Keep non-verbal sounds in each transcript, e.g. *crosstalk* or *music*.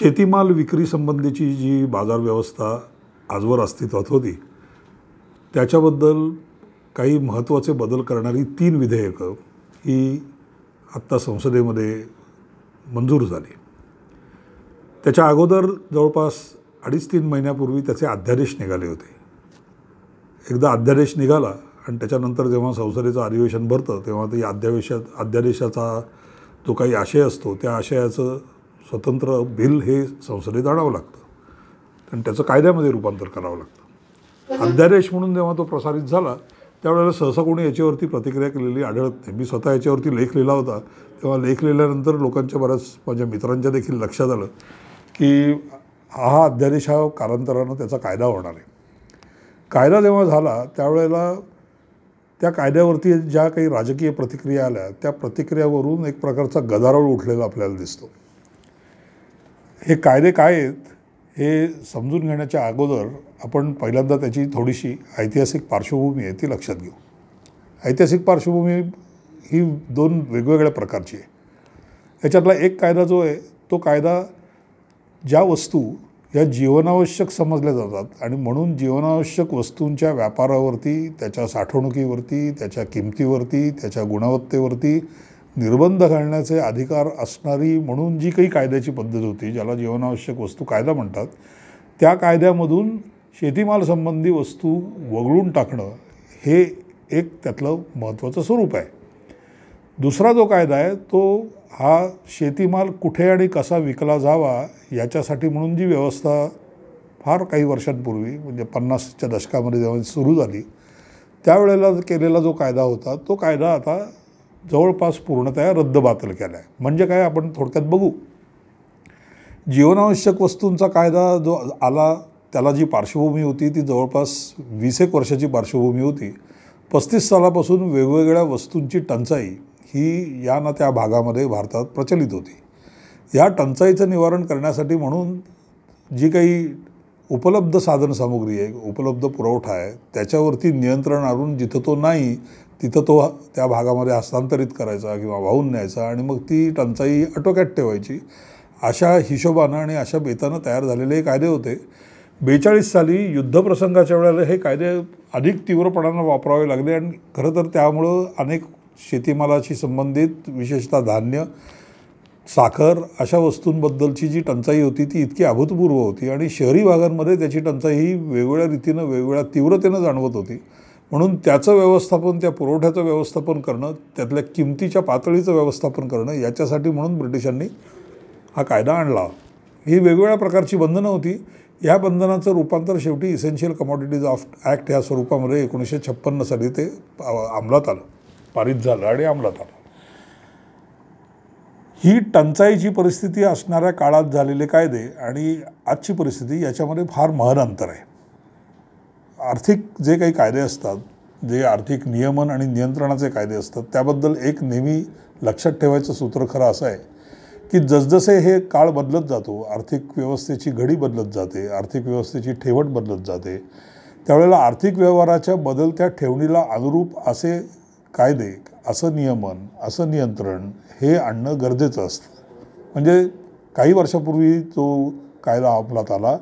शेतीमाल विक्रीसंबंधीची जी बाजार व्यवस्था आजवर अस्तित्वात होती त्याच्याबद्दल काही महत्त्वाचे बदल करणारी तीन विधेयकं ही आत्ता संसदेमध्ये मंजूर झाली त्याच्या अगोदर जवळपास अडीच तीन महिन्यापूर्वी त्याचे अध्यादेश निघाले होते एकदा अध्यादेश निघाला आणि त्याच्यानंतर जेव्हा संसदेचं अधिवेशन भरतं तेव्हा ते अध्यावेशात अध्यादेशाचा जो काही आशय असतो त्या आशयाचं स्वतंत्र बिल हे संसदेत आणावं लागतं आणि त्याचं कायद्यामध्ये रूपांतर करावं लागतं अध्यादेश म्हणून जेव्हा तो प्रसारित झाला त्यावेळेला सहसा कोणी याच्यावरती प्रतिक्रिया केलेली आढळत नाही मी स्वतः याच्यावरती लेख लिहिला होता तेव्हा लेख लिहिल्यानंतर लोकांच्या बऱ्याच माझ्या मित्रांच्या देखील लक्षात आलं की हा अध्यादेश हा कालांतरानं त्याचा कायदा होणार आहे कायदा जेव्हा झाला त्यावेळेला त्या कायद्यावरती ज्या काही राजकीय प्रतिक्रिया आल्या त्या प्रतिक्रियावरून एक प्रकारचा गदारोळ उठलेला आपल्याला दिसतो हे कायदे काय आहेत हे समजून घेण्याच्या अगोदर आपण पहिल्यांदा त्याची थोडीशी ऐतिहासिक पार्श्वभूमी आहे ती लक्षात घेऊ ऐतिहासिक पार्श्वभूमी ही दोन वेगवेगळ्या प्रकारची आहे याच्यातला एक कायदा जो आहे तो कायदा ज्या वस्तू या जीवनावश्यक समजल्या जातात आणि म्हणून जीवनावश्यक वस्तूंच्या व्यापारावरती त्याच्या साठवणुकीवरती त्याच्या किमतीवरती त्याच्या गुणवत्तेवरती निर्बंध घालण्याचे अधिकार असणारी म्हणून जी काही कायद्याची पद्धत होती ज्याला जीवनावश्यक वस्तू कायदा म्हणतात त्या कायद्यामधून शेतीमाल संबंधी वस्तू वगळून टाकणं हे एक त्यातलं महत्त्वाचं स्वरूप आहे दुसरा जो कायदा आहे तो हा शेतीमाल कुठे आणि कसा विकला जावा याच्यासाठी म्हणून जी व्यवस्था फार काही वर्षांपूर्वी म्हणजे पन्नासच्या दशकामध्ये जेव्हा सुरू झाली त्यावेळेला केलेला जो कायदा होता तो कायदा आता जवळपास पूर्णतया रद्दबातल केला आहे म्हणजे काय आपण थोडक्यात बघू जीवनावश्यक वस्तूंचा कायदा जो आला त्याला जी पार्श्वभूमी होती ती जवळपास वीस एक वर्षाची पार्श्वभूमी होती पस्तीस सालापासून वेगवेगळ्या वस्तूंची टंचाई ही या ना त्या भागामध्ये भारतात प्रचलित होती या टंचाईचं निवारण करण्यासाठी म्हणून जी काही उपलब्ध साधनसामुग्री आहे उपलब्ध पुरवठा आहे त्याच्यावरती नियंत्रण आणून जिथं तो नाही तिथं तो त्या भागामध्ये हस्तांतरित करायचा किंवा वाहून न्यायचा आणि मग ती टंचाई अटोक्यात ठेवायची अशा हिशोबानं आणि अशा बेतानं तयार झालेले हे कायदे होते बेचाळीस साली युद्धप्रसंगाच्या वेळेला हे कायदे अधिक तीव्रपणानं वापरावे लागले आणि खरं तर त्यामुळं अनेक शेतीमालाशी संबंधित विशेषतः धान्य साखर अशा वस्तूंबद्दलची जी टंचाई होती ती इतकी अभूतपूर्व होती आणि शहरी भागांमध्ये त्याची टंचाई ही वेगवेगळ्या रीतीनं वेगवेगळ्या तीव्रतेनं जाणवत होती म्हणून त्याचं व्यवस्थापन त्या पुरवठ्याचं व्यवस्थापन करणं त्यातल्या किमतीच्या पातळीचं व्यवस्थापन करणं याच्यासाठी म्हणून ब्रिटिशांनी हा कायदा आणला ही वेगवेगळ्या प्रकारची बंधनं होती या बंधनाचं रूपांतर शेवटी इसेन्शियल कमॉडिटीज ऑफ ॲक्ट ह्या स्वरूपामध्ये एकोणीसशे छप्पन्न साली ते अंमलात आलं पारित झालं आणि अंमलात आलं ही टंचाईची परिस्थिती असणाऱ्या काळात झालेले कायदे आणि आजची परिस्थिती याच्यामध्ये फार महन अंतर आहे आर्थिक जे काही कायदे असतात जे आर्थिक नियमन आणि नियंत्रणाचे कायदे असतात त्याबद्दल एक नेहमी लक्षात ठेवायचं सूत्र खरं असं आहे की जसजसे हे काळ बदलत जातो आर्थिक व्यवस्थेची घडी बदलत जाते आर्थिक व्यवस्थेची ठेवट बदलत जाते त्यावेळेला आर्थिक व्यवहाराच्या बदलत्या ठेवणीला अनुरूप असे कायदे असं नियमन असं नियंत्रण हे आणणं गरजेचं असतं म्हणजे काही वर्षापूर्वी तो कायदा अंमलात आला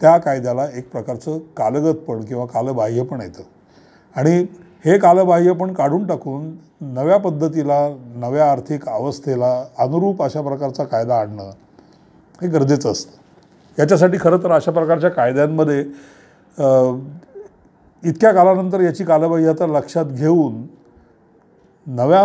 त्या कायद्याला एक प्रकारचं कालगतपण किंवा कालबाह्य पण येतं आणि हे कालबाह्य पण काढून टाकून नव्या पद्धतीला नव्या आर्थिक अवस्थेला अनुरूप अशा प्रकारचा कायदा आणणं हे गरजेचं असतं याच्यासाठी खरं तर अशा प्रकारच्या कायद्यांमध्ये इतक्या कालानंतर याची कालबाह्यता लक्षात घेऊन नव्या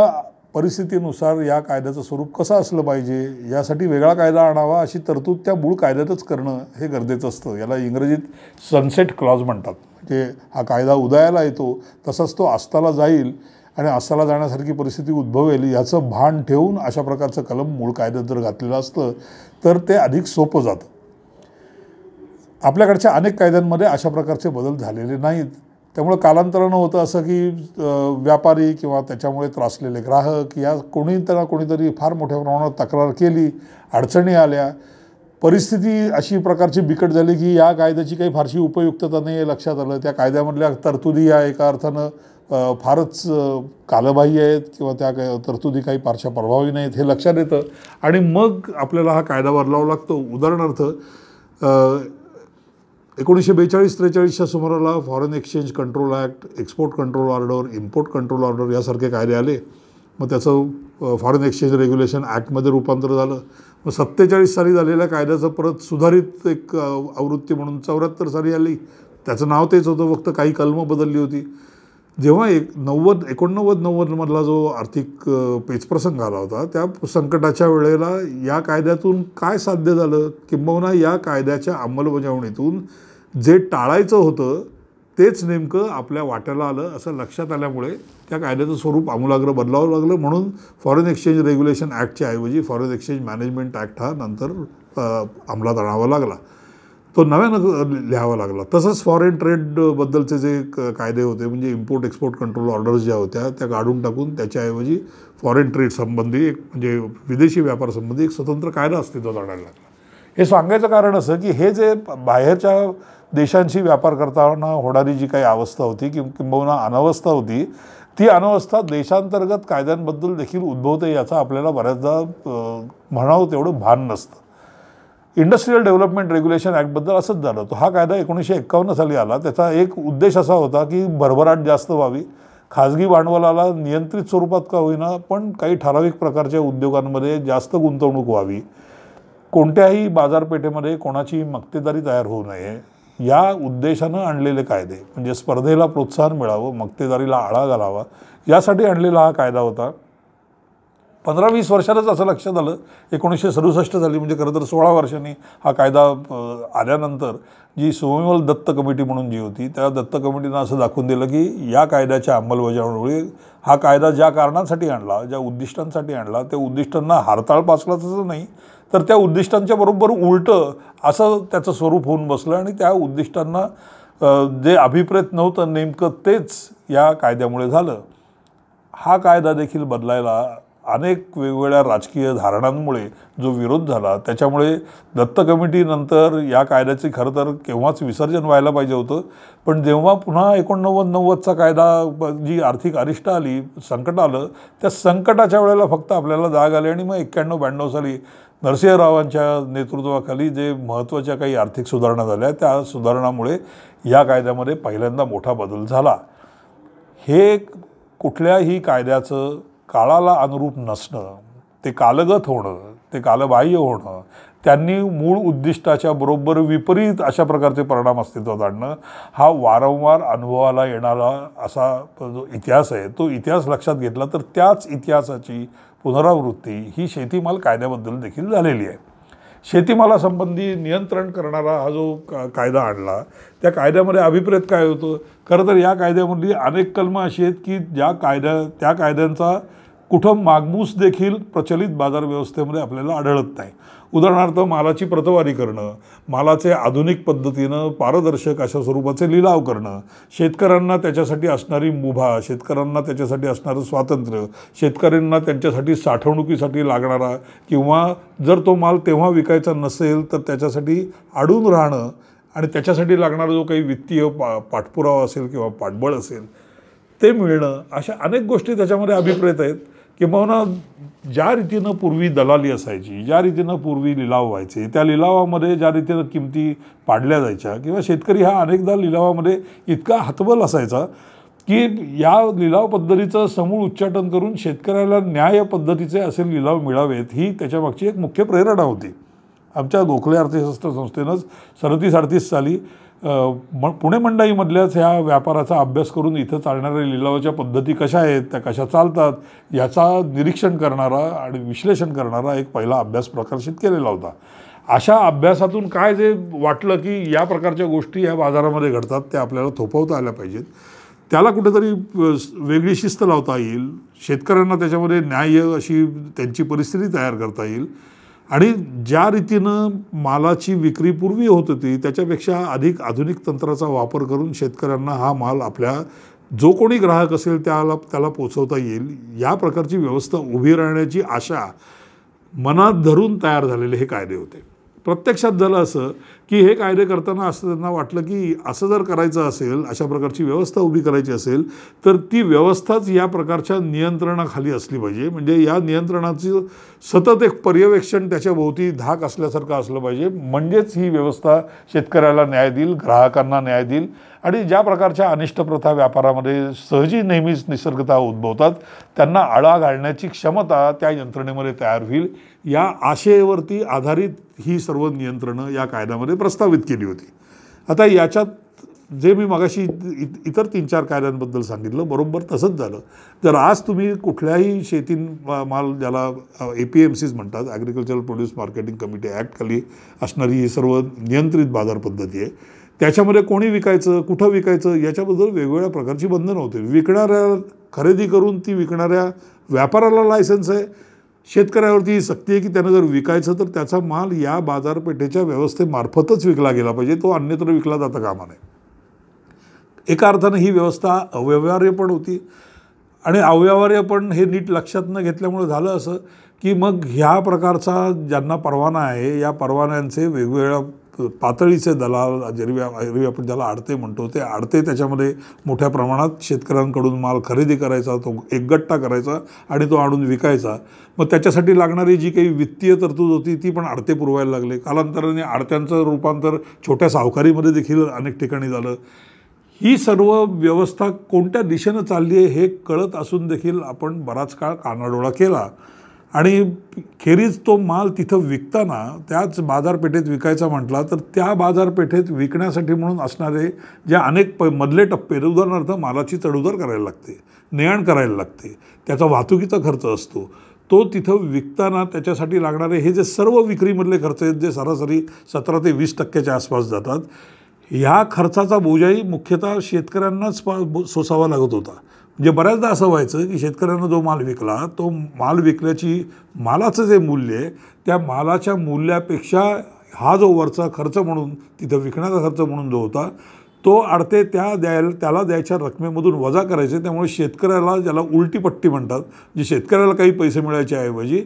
परिस्थितीनुसार या कायद्याचं स्वरूप कसं असलं पाहिजे यासाठी वेगळा कायदा आणावा अशी तरतूद त्या मूळ कायद्यातच करणं हे गरजेचं असतं याला इंग्रजीत सनसेट क्लॉज म्हणतात म्हणजे हा कायदा उदयाला येतो तसाच तो आस्ताला जाईल आणि आस्ताला जाण्यासारखी परिस्थिती उद्भवेल याचं भान ठेवून अशा प्रकारचं कलम मूळ कायद्यात जर घातलेलं असतं तर ते अधिक सोपं जातं आपल्याकडच्या अनेक कायद्यांमध्ये अशा प्रकारचे बदल झालेले नाहीत त्यामुळं कालांतरानं होतं असं की व्यापारी किंवा त्याच्यामुळे त्रासलेले ग्राहक या कोणी त्यांना कोणीतरी फार मोठ्या प्रमाणात तक्रार केली अडचणी आल्या परिस्थिती अशी प्रकारची बिकट झाली की या कायद्याची काही फारशी उपयुक्तता नाही आहे लक्षात आलं त्या कायद्यामधल्या तरतुदी या एका अर्थानं फारच कालबाह्य आहेत किंवा त्या काय तरतुदी काही फारशा प्रभावी नाहीत हे लक्षात येतं आणि मग आपल्याला हा कायदा बदलावा लागतो उदाहरणार्थ एकोणीसशे बेचाळीस त्रेचाळीसच्या सुमाराला foreign exchange control act export control order import control order यासारखे कायदे आले मग त्याचं फॉरेन एक्सचेंज रेग्युलेशन ॲक्टमध्ये रूपांतर झालं मग सत्तेचाळीस साली झालेल्या कायद्याचं परत सुधारित एक आवृत्ती म्हणून चौऱ्याहत्तर साली आली त्याचं नाव तेच होतं फक्त काही कलमं बदलली होती जेव्हा एक नव्वद एकोणनव्वद नव्वदमधला जो आर्थिक पेचप्रसंग आला होता त्या संकटाच्या वेळेला या कायद्यातून काय साध्य झालं किंबहुना या कायद्याच्या अंमलबजावणीतून जे टाळायचं होतं तेच नेमकं आपल्या वाट्याला आलं असं लक्षात आल्यामुळे त्या कायद्याचं स्वरूप आमूलाग्र बदलावं लागलं म्हणून फॉरेन एक्सचेंज रेग्युलेशन ॲक्टच्या ऐवजी फॉरेन एक्सचेंज मॅनेजमेंट ॲक्ट हा नंतर अंमलात आणावा लागला तो नव्यानं लिहावा लागला तसंच फॉरेन ट्रेडबद्दलचे जे कायदे होते म्हणजे इम्पोर्ट एक्सपोर्ट कंट्रोल ऑर्डर्स ज्या होत्या त्या काढून टाकून त्याच्याऐवजी फॉरेन ट्रेड संबंधी एक म्हणजे विदेशी व्यापार संबंधी एक स्वतंत्र कायदा अस्तित्वात आणायला लागला हे सांगायचं कारण असं की हे जे बाहेरच्या देशांशी व्यापार करताना होणारी जी काही अवस्था होती कि किंबहुना अनवस्था होती ती अनवस्था देशांतर्गत कायद्यांबद्दल देखील उद्भवते याचा आपल्याला बऱ्याचदा म्हणावं तेवढं भान नसतं इंडस्ट्रीयल डेव्हलपमेंट रेग्युलेशन ॲक्टबद्दल असंच झालं तो हा कायदा एकोणीसशे एक्कावन्न साली आला त्याचा एक उद्देश असा होता की भरभराट जास्त व्हावी खाजगी भांडवलाला नियंत्रित स्वरूपात का होईना पण काही ठराविक प्रकारच्या उद्योगांमध्ये जास्त गुंतवणूक व्हावी कोणत्याही बाजारपेठेमध्ये कोणाची मक्तेदारी तयार होऊ नये या उद्देशानं आणलेले कायदे म्हणजे स्पर्धेला प्रोत्साहन मिळावं मक्तेदारीला आळा घालावा यासाठी आणलेला हा कायदा होता पंधरा वीस वर्षातच असं लक्षात आलं एकोणीसशे सदुसष्ट झाली म्हणजे खरं तर सोळा वर्षांनी हा कायदा आल्यानंतर जी सोमवल दत्त कमिटी म्हणून जी होती त्या दत्त कमिटीनं असं दाखवून दिलं की या कायद्याच्या अंमलबजावणीमुळे हा कायदा ज्या कारणांसाठी आणला ज्या उद्दिष्टांसाठी आणला त्या उद्दिष्टांना हरताळ पाचलाच नाही तर त्या उद्दिष्टांच्या बरोबर उलटं असं त्याचं स्वरूप होऊन बसलं आणि त्या उद्दिष्टांना जे अभिप्रेत नव्हतं नेमकं तेच या कायद्यामुळे झालं हा कायदा देखील बदलायला अनेक वेगवेगळ्या राजकीय धारणांमुळे जो विरोध झाला त्याच्यामुळे दत्त कमिटीनंतर या कायद्याचे खरं तर केव्हाच विसर्जन व्हायला पाहिजे होतं पण जेव्हा पुन्हा एकोणनव्वद नव्वदचा कायदा जी आर्थिक अरिष्ट आली संकट आलं त्या संकटाच्या वेळेला फक्त आपल्याला जाग आली आणि मग एक्क्याण्णव ब्याण्णव साली नरसिंहरावांच्या नेतृत्वाखाली जे महत्त्वाच्या काही आर्थिक सुधारणा झाल्या त्या सुधारणामुळे या कायद्यामध्ये पहिल्यांदा मोठा बदल झाला हे कुठल्याही कायद्याचं काळाला अनुरूप नसणं ते कालगत होणं ते कालबाह्य होणं त्यांनी मूळ उद्दिष्टाच्या बरोबर विपरीत अशा प्रकारचे परिणाम अस्तित्वात आणणं हा वारंवार अनुभवाला येणारा असा जो इतिहास आहे तो इतिहास लक्षात घेतला तर त्याच इतिहासाची पुनरावृत्ती ही शेतीमाल कायद्याबद्दल देखील झालेली आहे शेतीमालासंबंधी नियंत्रण करणारा हा जो का कायदा आणला त्या कायद्यामध्ये अभिप्रेत काय होतं खरं तर या कायद्यामधली अनेक कलमं अशी आहेत की ज्या कायद्या त्या कायद्यांचा कुठं मागमूस देखील प्रचलित बाजार व्यवस्थेमध्ये आपल्याला आढळत नाही उदाहरणार्थ मालाची प्रतवारी करणं मालाचे आधुनिक पद्धतीनं पारदर्शक अशा स्वरूपाचे लिलाव करणं शेतकऱ्यांना त्याच्यासाठी असणारी मुभा शेतकऱ्यांना त्याच्यासाठी असणारं स्वातंत्र्य शेतकऱ्यांना त्यांच्यासाठी साठवणुकीसाठी लागणारा किंवा जर तो माल तेव्हा विकायचा नसेल तर त्याच्यासाठी अडून राहणं आणि त्याच्यासाठी लागणारा जो काही वित्तीय पा पाठपुरावा असेल किंवा पाठबळ असेल ते मिळणं अशा अनेक गोष्टी त्याच्यामध्ये अभिप्रेत आहेत किंबहुना ज्या रीतीनं पूर्वी दलाली असायची ज्या रीतीनं पूर्वी लिलाव व्हायचे त्या लिलावामध्ये ज्या रीतीनं किमती पाडल्या जायच्या किंवा शेतकरी हा अनेकदा लिलावामध्ये इतका हतबल असायचा की या लिलाव पद्धतीचं समूळ उच्चाटन करून शेतकऱ्याला न्याय पद्धतीचे असे लिलाव मिळावेत ही त्याच्यामागची एक मुख्य प्रेरणा होती आमच्या गोखले अर्थशास्त्र संस्थेनंच सदतीस अडतीस साली म पुणे मंडईमधल्याच ह्या व्यापाराचा अभ्यास करून इथं चालणाऱ्या लिलावाच्या पद्धती कशा आहेत त्या कशा चालतात याचा निरीक्षण करणारा आणि विश्लेषण करणारा एक पहिला अभ्यास प्रकाशित केलेला होता अशा अभ्यासातून काय जे वाटलं की या प्रकारच्या गोष्टी या बाजारामध्ये घडतात त्या आपल्याला थोपवता आल्या पाहिजेत त्याला कुठेतरी वेगळी शिस्त लावता येईल शेतकऱ्यांना त्याच्यामध्ये न्याय अशी त्यांची परिस्थिती तयार करता येईल आणि ज्या रीतीनं मालाची विक्री पूर्वी होत होती त्याच्यापेक्षा अधिक आधुनिक तंत्राचा वापर करून शेतकऱ्यांना हा माल आपल्या जो कोणी ग्राहक असेल त्याला त्याला पोचवता येईल या प्रकारची व्यवस्था उभी राहण्याची आशा मनात धरून तयार झालेले हे कायदे होते प्रत्यक्षात झालं असं की हे कायदे करताना असं त्यांना वाटलं की असं जर करायचं असेल अशा प्रकारची व्यवस्था उभी करायची असेल तर ती व्यवस्थाच या प्रकारच्या नियंत्रणाखाली असली पाहिजे म्हणजे या नियंत्रणाचं सतत एक पर्यवेक्षण त्याच्याभोवती धाक असल्यासारखं असलं पाहिजे म्हणजेच ही व्यवस्था शेतकऱ्याला न्याय देईल ग्राहकांना न्याय देईल आणि ज्या प्रकारच्या अनिष्ट प्रथा व्यापारामध्ये सहजी नेहमीच निसर्गता उद्भवतात त्यांना आळा घालण्याची क्षमता त्या यंत्रणेमध्ये तयार होईल या आशेवरती आधारित ही सर्व नियंत्रणं या कायद्यामध्ये प्रस्तावित केली होती आता याच्यात जे मी मगाशी इतर तीन चार कायद्यांबद्दल सांगितलं बरोबर तसंच झालं तर आज तुम्ही कुठल्याही शेतीन माल ज्याला ए पी एम सीज म्हणतात ॲग्रिकल्चरल प्रोड्यूस मार्केटिंग कमिटी ॲक्टखाली असणारी ही सर्व नियंत्रित बाजार पद्धती आहे त्याच्यामध्ये कोणी विकायचं कुठं विकायचं याच्याबद्दल वेगवेगळ्या प्रकारची बंधनं होती विकणाऱ्या खरेदी करून ती विकणाऱ्या व्यापाराला लायसन्स आहे शेतकऱ्यावरती सक्ती आहे की त्यानं जर विकायचं तर त्याचा माल या बाजारपेठेच्या व्यवस्थेमार्फतच विकला गेला पाहिजे तो अन्यत्र विकला जाता कामा नये एका अर्थानं ही व्यवस्था अव्यवहार्य पण होती आणि अव्यवहार्य पण हे नीट लक्षात न घेतल्यामुळे झालं असं की मग ह्या प्रकारचा ज्यांना परवाना आहे या परवान्यांचे वेगवेगळ्या पातळीचे दलाल जेरव्या एरवी आपण ज्याला आडते म्हणतो ते आडते त्याच्यामध्ये मोठ्या प्रमाणात शेतकऱ्यांकडून माल खरेदी करायचा तो एकगट्टा करायचा आणि तो आणून विकायचा मग त्याच्यासाठी लागणारी जी काही वित्तीय तरतूद होती ती पण आडते पुरवायला लागले कालांतराने आडत्यांचं रूपांतर छोट्या सावकारीमध्ये देखील अनेक ठिकाणी झालं ही सर्व व्यवस्था कोणत्या दिशेनं चालली आहे हे कळत असून देखील आपण बराच काळ कानाडोळा केला आणि खेरीज तो माल तिथं विकताना त्याच बाजारपेठेत विकायचा म्हटला तर त्या बाजारपेठेत विकण्यासाठी म्हणून असणारे जे अनेक प मधले टप्पे उदाहरणार्थ मालाची चढउतार करायला लागते नेण करायला लागते त्याचा वाहतुकीचा खर्च असतो तो तिथं विकताना त्याच्यासाठी लागणारे हे जे सर्व विक्रीमधले खर्च आहेत जे सरासरी सतरा ते वीस टक्क्याच्या आसपास जातात ह्या खर्चाचा बोजाही मुख्यतः शेतकऱ्यांनाच पा सोसावा लागत होता म्हणजे बऱ्याचदा असं व्हायचं की शेतकऱ्यानं जो माल विकला तो माल विकल्याची मालाचं जे मूल्य आहे त्या मालाच्या मूल्यापेक्षा हा जो वरचा खर्च म्हणून तिथं विकण्याचा खर्च म्हणून जो होता तो अडते त्या द्यायला त्याला द्यायच्या रकमेमधून वजा करायचे त्यामुळे शेतकऱ्याला ज्याला उलटी पट्टी म्हणतात जे शेतकऱ्याला काही पैसे मिळायचे ऐवजी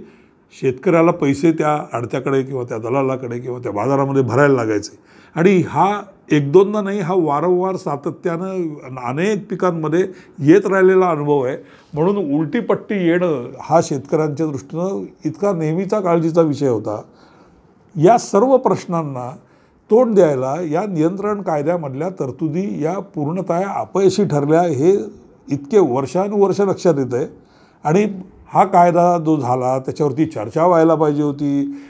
शेतकऱ्याला पैसे त्या अडत्याकडे किंवा त्या दलालाकडे किंवा त्या बाजारामध्ये भरायला लागायचे आणि हा एक दोनदा नाही हा वारंवार सातत्यानं अनेक पिकांमध्ये येत राहिलेला अनुभव आहे म्हणून उलटीपट्टी येणं हा शेतकऱ्यांच्या दृष्टीनं इतका नेहमीचा काळजीचा विषय होता या सर्व प्रश्नांना तोंड द्यायला या नियंत्रण कायद्यामधल्या तरतुदी या पूर्णतः अपयशी ठरल्या हे इतके वर्षानुवर्ष लक्षात येतं आहे आणि हा कायदा जो झाला त्याच्यावरती चर्चा व्हायला पाहिजे होती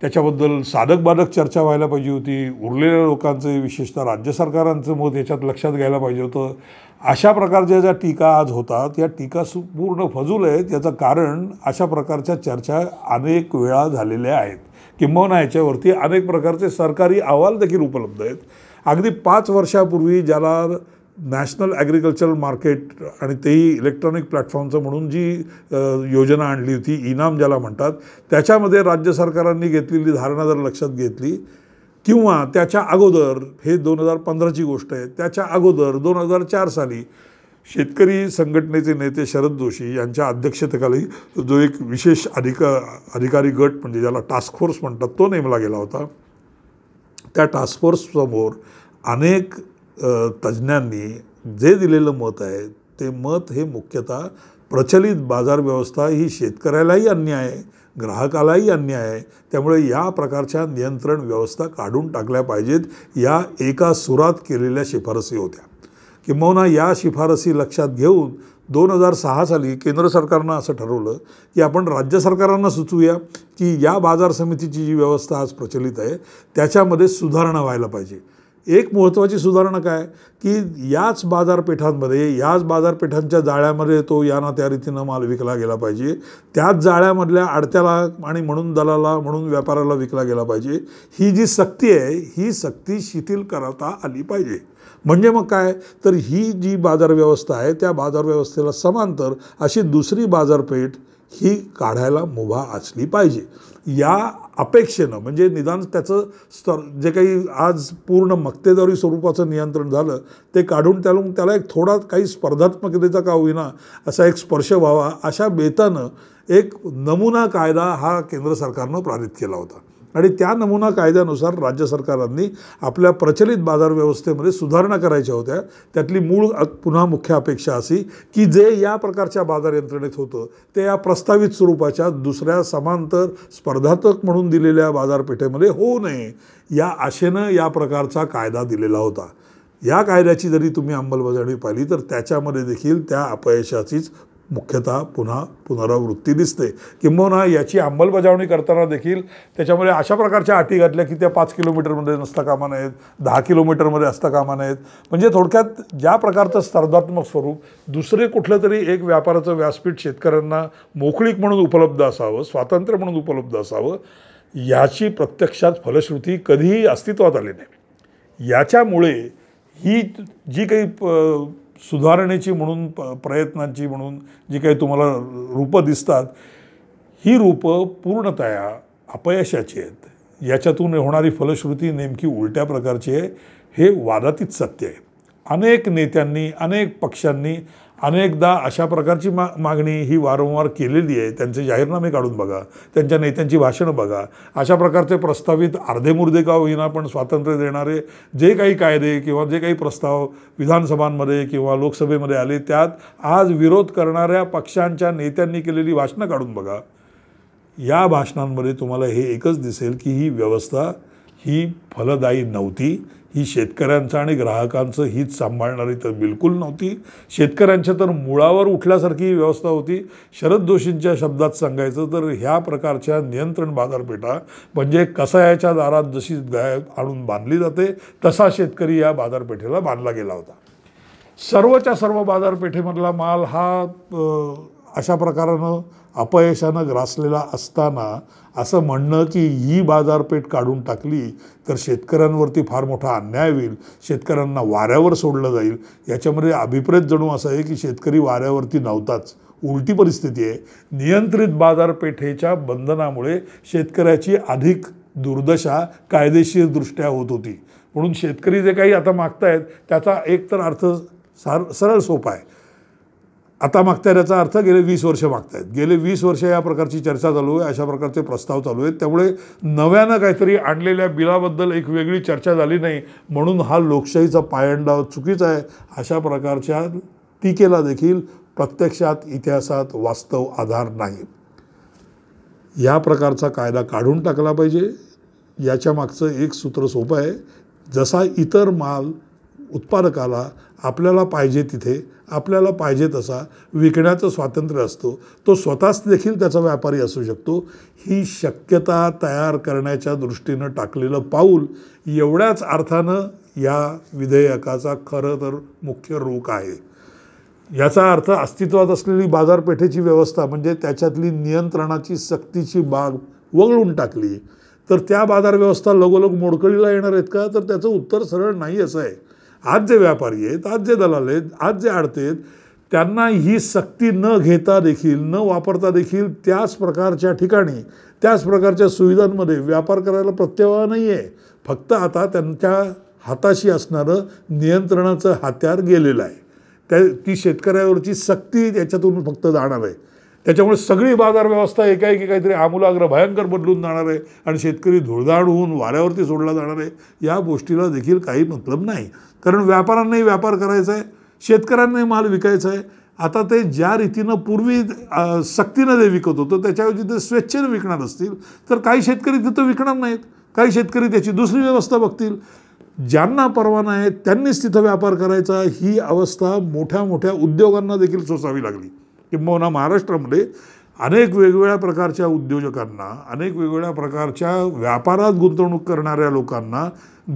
त्याच्याबद्दल साधक बाधक चर्चा व्हायला पाहिजे होती उरलेल्या लोकांचं विशेषतः राज्य सरकारांचं मत याच्यात लक्षात घ्यायला पाहिजे होतं अशा प्रकारच्या ज्या टीका आज होतात या टीका संपूर्ण फजूल आहेत याचं कारण अशा प्रकारच्या चर्चा अनेक वेळा झालेल्या आहेत किंबहुना याच्यावरती अनेक प्रकारचे सरकारी अहवाल देखील उपलब्ध आहेत अगदी पाच वर्षापूर्वी ज्याला नॅशनल ॲग्रिकल्चरल मार्केट आणि तेही इलेक्ट्रॉनिक प्लॅटफॉर्मचं म्हणून जी योजना आणली होती इनाम ज्याला म्हणतात त्याच्यामध्ये राज्य सरकारांनी घेतलेली धारणा जर लक्षात घेतली किंवा त्याच्या अगोदर हे दोन हजार पंधराची गोष्ट आहे त्याच्या अगोदर दोन हजार चार साली शेतकरी संघटनेचे नेते शरद जोशी यांच्या अध्यक्षतेखाली जो एक विशेष अधिका अधिकारी गट म्हणजे ज्याला टास्क फोर्स म्हणतात तो नेमला गेला होता त्या टास्क फोर्ससमोर अनेक तज्ज्ञांनी जे दिलेलं मत आहे ते मत हे मुख्यतः प्रचलित बाजार व्यवस्था ही शेतकऱ्यालाही अन्याय आहे ग्राहकालाही अन्याय आहे त्यामुळे या प्रकारच्या नियंत्रण व्यवस्था काढून टाकल्या पाहिजेत या एका सुरात केलेल्या शिफारसी होत्या किंबहुना या शिफारसी लक्षात घेऊन दोन हजार सहा साली केंद्र सरकारनं असं ठरवलं की आपण राज्य सरकारांना सुचवूया की या बाजार समितीची जी व्यवस्था आज प्रचलित आहे त्याच्यामध्ये सुधारणा व्हायला पाहिजे एक महत्त्वाची सुधारणा काय की याच बाजारपेठांमध्ये याच बाजारपेठांच्या जाळ्यामध्ये तो याना त्या रीतीनं माल विकला गेला पाहिजे त्याच जाळ्यामधल्या आडत्याला आणि म्हणून दलाला म्हणून व्यापाराला विकला गेला पाहिजे ही जी सक्ती आहे ही सक्ती शिथिल करता आली पाहिजे म्हणजे मग काय तर ही जी बाजार व्यवस्था आहे त्या बाजार व्यवस्थेला समांतर अशी दुसरी बाजारपेठ ही काढायला मुभा असली पाहिजे या अपेक्षेनं म्हणजे निदान त्याचं स्तर जे काही आज पूर्ण मक्तेदारी स्वरूपाचं नियंत्रण झालं ते काढून त्याला त्याला एक थोडा काही स्पर्धात्मकतेचा का होईना असा एक स्पर्श व्हावा अशा बेतानं एक नमुना कायदा हा केंद्र सरकारनं पारित केला होता आणि त्या नमुना कायद्यानुसार राज्य सरकारांनी आपल्या प्रचलित बाजार व्यवस्थेमध्ये सुधारणा करायच्या होत्या त्यातली मूळ पुन्हा मुख्य अपेक्षा अशी की जे या प्रकारच्या बाजार यंत्रणेत होतं ते या प्रस्तावित स्वरूपाच्या दुसऱ्या समांतर स्पर्धात्मक म्हणून दिलेल्या बाजारपेठेमध्ये होऊ नये या आशेनं या प्रकारचा कायदा दिलेला होता या कायद्याची जरी तुम्ही अंमलबजावणी पाहिली तर त्याच्यामध्ये देखील त्या अपयशाचीच मुख्यतः पुन्हा पुनरावृत्ती दिसते किंबहुना याची अंमलबजावणी करताना देखील त्याच्यामुळे अशा प्रकारच्या अटी घातल्या की त्या पाच किलोमीटरमध्ये नसता कामा नयेत दहा किलोमीटरमध्ये असता कामा नयेत म्हणजे थोडक्यात ज्या प्रकारचं स्पर्धात्मक स्वरूप दुसरे कुठलं तरी एक व्यापाराचं व्यासपीठ शेतकऱ्यांना मोकळीक म्हणून उपलब्ध असावं स्वातंत्र्य म्हणून उपलब्ध असावं याची प्रत्यक्षात फलश्रुती कधीही अस्तित्वात आली नाही याच्यामुळे ही जी काही सुधारणेची म्हणून प प्रयत्नांची म्हणून जी काही तुम्हाला रूपं दिसतात ही रूपं पूर्णतया अपयशाची आहेत याच्यातून होणारी फलश्रुती नेमकी उलट्या प्रकारची आहे हे वादातीत सत्य आहे अनेक नेत्यांनी अनेक पक्षांनी अनेकदा अशा प्रकारची मा मागणी ही वारंवार केलेली आहे त्यांचे जाहीरनामे काढून बघा त्यांच्या नेत्यांची भाषणं बघा अशा प्रकारचे प्रस्तावित अर्धे मुर्दे का होईना पण स्वातंत्र्य देणारे जे काही कायदे किंवा जे काही प्रस्ताव विधानसभांमध्ये किंवा लोकसभेमध्ये आले त्यात आज विरोध करणाऱ्या पक्षांच्या नेत्यांनी केलेली भाषणं काढून बघा या भाषणांमध्ये तुम्हाला हे एकच दिसेल की ही व्यवस्था ही फलदायी नव्हती ही शेतकऱ्यांचं आणि ग्राहकांचं हित सांभाळणारी तर बिलकुल नव्हती शेतकऱ्यांच्या तर मुळावर उठल्यासारखी ही व्यवस्था होती शरद जोशींच्या शब्दात सांगायचं तर ह्या प्रकारच्या नियंत्रण बाजारपेठा म्हणजे कसायाच्या दारात जशी गाय आणून बांधली जाते तसा शेतकरी या बाजारपेठेला बांधला गेला होता सर्वच्या सर्व बाजारपेठेमधला माल हा अशा प्रकारानं अपयशानं ग्रासलेला असताना असं म्हणणं की ही बाजारपेठ काढून टाकली तर शेतकऱ्यांवरती फार मोठा अन्याय होईल शेतकऱ्यांना वाऱ्यावर सोडलं जाईल याच्यामध्ये अभिप्रेत जणू असं आहे की शेतकरी वाऱ्यावरती नव्हताच उलटी परिस्थिती आहे नियंत्रित बाजारपेठेच्या बंधनामुळे शेतकऱ्याची अधिक दुर्दशा कायदेशीरदृष्ट्या होत होती म्हणून शेतकरी जे काही आता मागतायत त्याचा एक तर अर्थ सार सरळ सोपा आहे आता मागता याचा अर्थ गेले वीस वर्ष मागतायत गेले वीस वर्ष या प्रकारची चर्चा चालू आहे अशा प्रकारचे प्रस्ताव चालू आहेत त्यामुळे नव्यानं काहीतरी आणलेल्या बिलाबद्दल एक वेगळी चर्चा झाली नाही म्हणून हा लोकशाहीचा पायंडाव चुकीचा आहे अशा प्रकारच्या टीकेला देखील प्रत्यक्षात इतिहासात वास्तव आधार नाही या प्रकारचा कायदा काढून टाकला पाहिजे याच्या मागचं एक सूत्र सोपं आहे जसा इतर माल उत्पादकाला आपल्याला पाहिजे तिथे आपल्याला पाहिजे तसा विकण्याचं स्वातंत्र्य असतो तो स्वतःच देखील त्याचा व्यापारी असू शकतो ही शक्यता तयार करण्याच्या दृष्टीनं टाकलेलं पाऊल एवढ्याच अर्थानं या विधेयकाचा खरं तर मुख्य रोख आहे याचा अर्थ अस्तित्वात असलेली बाजारपेठेची व्यवस्था म्हणजे त्याच्यातली नियंत्रणाची सक्तीची बाग वगळून टाकली तर त्या बाजार व्यवस्था लगोलग मोडकळीला येणार आहेत का तर त्याचं उत्तर सरळ नाही असं आहे आज जे व्यापारी आहेत आज जे दलाल आहेत आज जे आडतेत त्यांना ही सक्ती न घेता देखील न वापरता देखील त्याच प्रकारच्या ठिकाणी त्याच प्रकारच्या सुविधांमध्ये व्यापार करायला प्रत्यवा नाही आहे फक्त आता त्यांच्या हाताशी असणारं नियंत्रणाचं हत्यार गेलेलं आहे त्या ती शेतकऱ्यावरची सक्ती त्याच्यातून फक्त जाणार आहे त्याच्यामुळे सगळी बाजार व्यवस्था एकाएकी काहीतरी आमूलाग्र भयंकर बदलून जाणार आहे आणि शेतकरी धुळधाड होऊन वाऱ्यावरती सोडला जाणार आहे या गोष्टीला देखील काही मतलब नाही कारण व्यापाऱ्यांनाही व्यापार करायचा आहे शेतकऱ्यांनाही माल विकायचा आहे आता ते ज्या रीतीनं पूर्वी सक्तीनं ते विकत होतं त्याच्याऐवजी ते स्वेच्छेनं विकणार असतील तर काही शेतकरी तिथं विकणार नाहीत काही शेतकरी त्याची दुसरी व्यवस्था बघतील ज्यांना परवाना आहे त्यांनीच तिथं व्यापार करायचा ही अवस्था मोठ्या मोठ्या उद्योगांना देखील सोसावी लागली किंबहुना महाराष्ट्रामध्ये अनेक वेगवेगळ्या प्रकारच्या उद्योजकांना अनेक वेगवेगळ्या प्रकारच्या व्यापारात गुंतवणूक करणाऱ्या लोकांना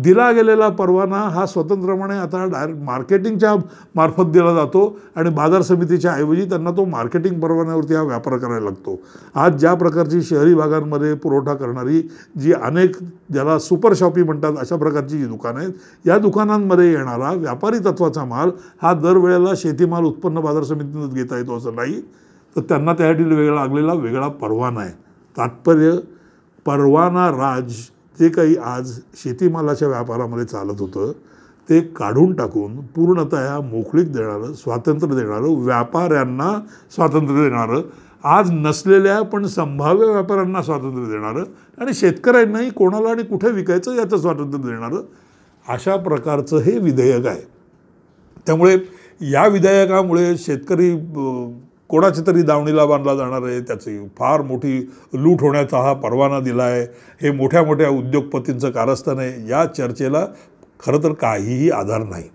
दिला गेलेला परवाना हा स्वतंत्रपणे आता डायरेक्ट मार्केटिंगच्या मार्फत दिला जातो आणि बाजार समितीच्या ऐवजी त्यांना तो मार्केटिंग परवान्यावरती हा व्यापार करायला लागतो आज ज्या प्रकारची शहरी भागांमध्ये पुरवठा करणारी जी अनेक ज्याला सुपर शॉपी म्हणतात अशा प्रकारची जी दुकानं आहेत या दुकानांमध्ये येणारा व्यापारी तत्वाचा माल हा दरवेळेला शेतीमाल उत्पन्न बाजार समितीनंच घेता येतो असं नाही तर त्यांना त्यासाठी वेगळा लागलेला वेगळा परवाना आहे तात्पर्य परवाना राज जे काही आज शेतीमालाच्या व्यापारामध्ये चालत होतं ते काढून टाकून पूर्णतया मोकळीक देणारं स्वातंत्र्य देणारं व्यापाऱ्यांना स्वातंत्र्य देणारं आज नसलेल्या पण संभाव्य व्यापाऱ्यांना स्वातंत्र्य देणारं आणि शेतकऱ्यांनाही कोणाला आणि कुठे विकायचं याचं स्वातंत्र्य देणारं अशा प्रकारचं हे विधेयक आहे त्यामुळे या विधेयकामुळे शेतकरी कोणाच्या तरी दावणीला बांधला जाणार आहे त्याची फार मोठी लूट होण्याचा हा परवाना दिला आहे हे मोठ्या मोठ्या उद्योगपतींचं कारस्थान आहे या चर्चेला खरं तर काहीही आधार नाही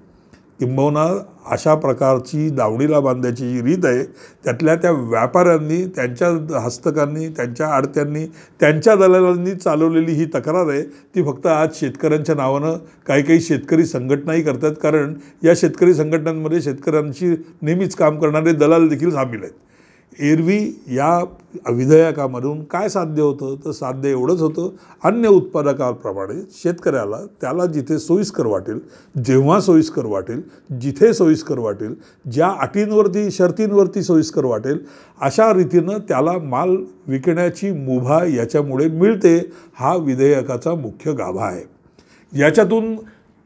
किंबहुना अशा प्रकारची दावडीला बांधायची जी रीत आहे त्यातल्या त्या व्यापाऱ्यांनी त्यांच्या हस्तकांनी त्यांच्या आडत्यांनी त्यांच्या दलालांनी चालवलेली ही तक्रार आहे ती फक्त आज शेतकऱ्यांच्या नावानं काही काही शेतकरी संघटनाही करतात कारण या शेतकरी संघटनांमध्ये शेतकऱ्यांशी नेहमीच काम करणारे दलाल देखील सामील आहेत एरवी या विधेयकामधून काय साध्य होतं तर साध्य एवढंच होतं अन्य उत्पादकाप्रमाणे शेतकऱ्याला त्याला जिथे सोयीस्कर वाटेल जेव्हा सोयीस्कर वाटेल जिथे सोयीस्कर वाटेल ज्या अटींवरती शर्तींवरती सोयीस्कर वाटेल अशा रीतीनं त्याला माल विकण्याची मुभा याच्यामुळे मिळते हा विधेयकाचा मुख्य गाभा आहे याच्यातून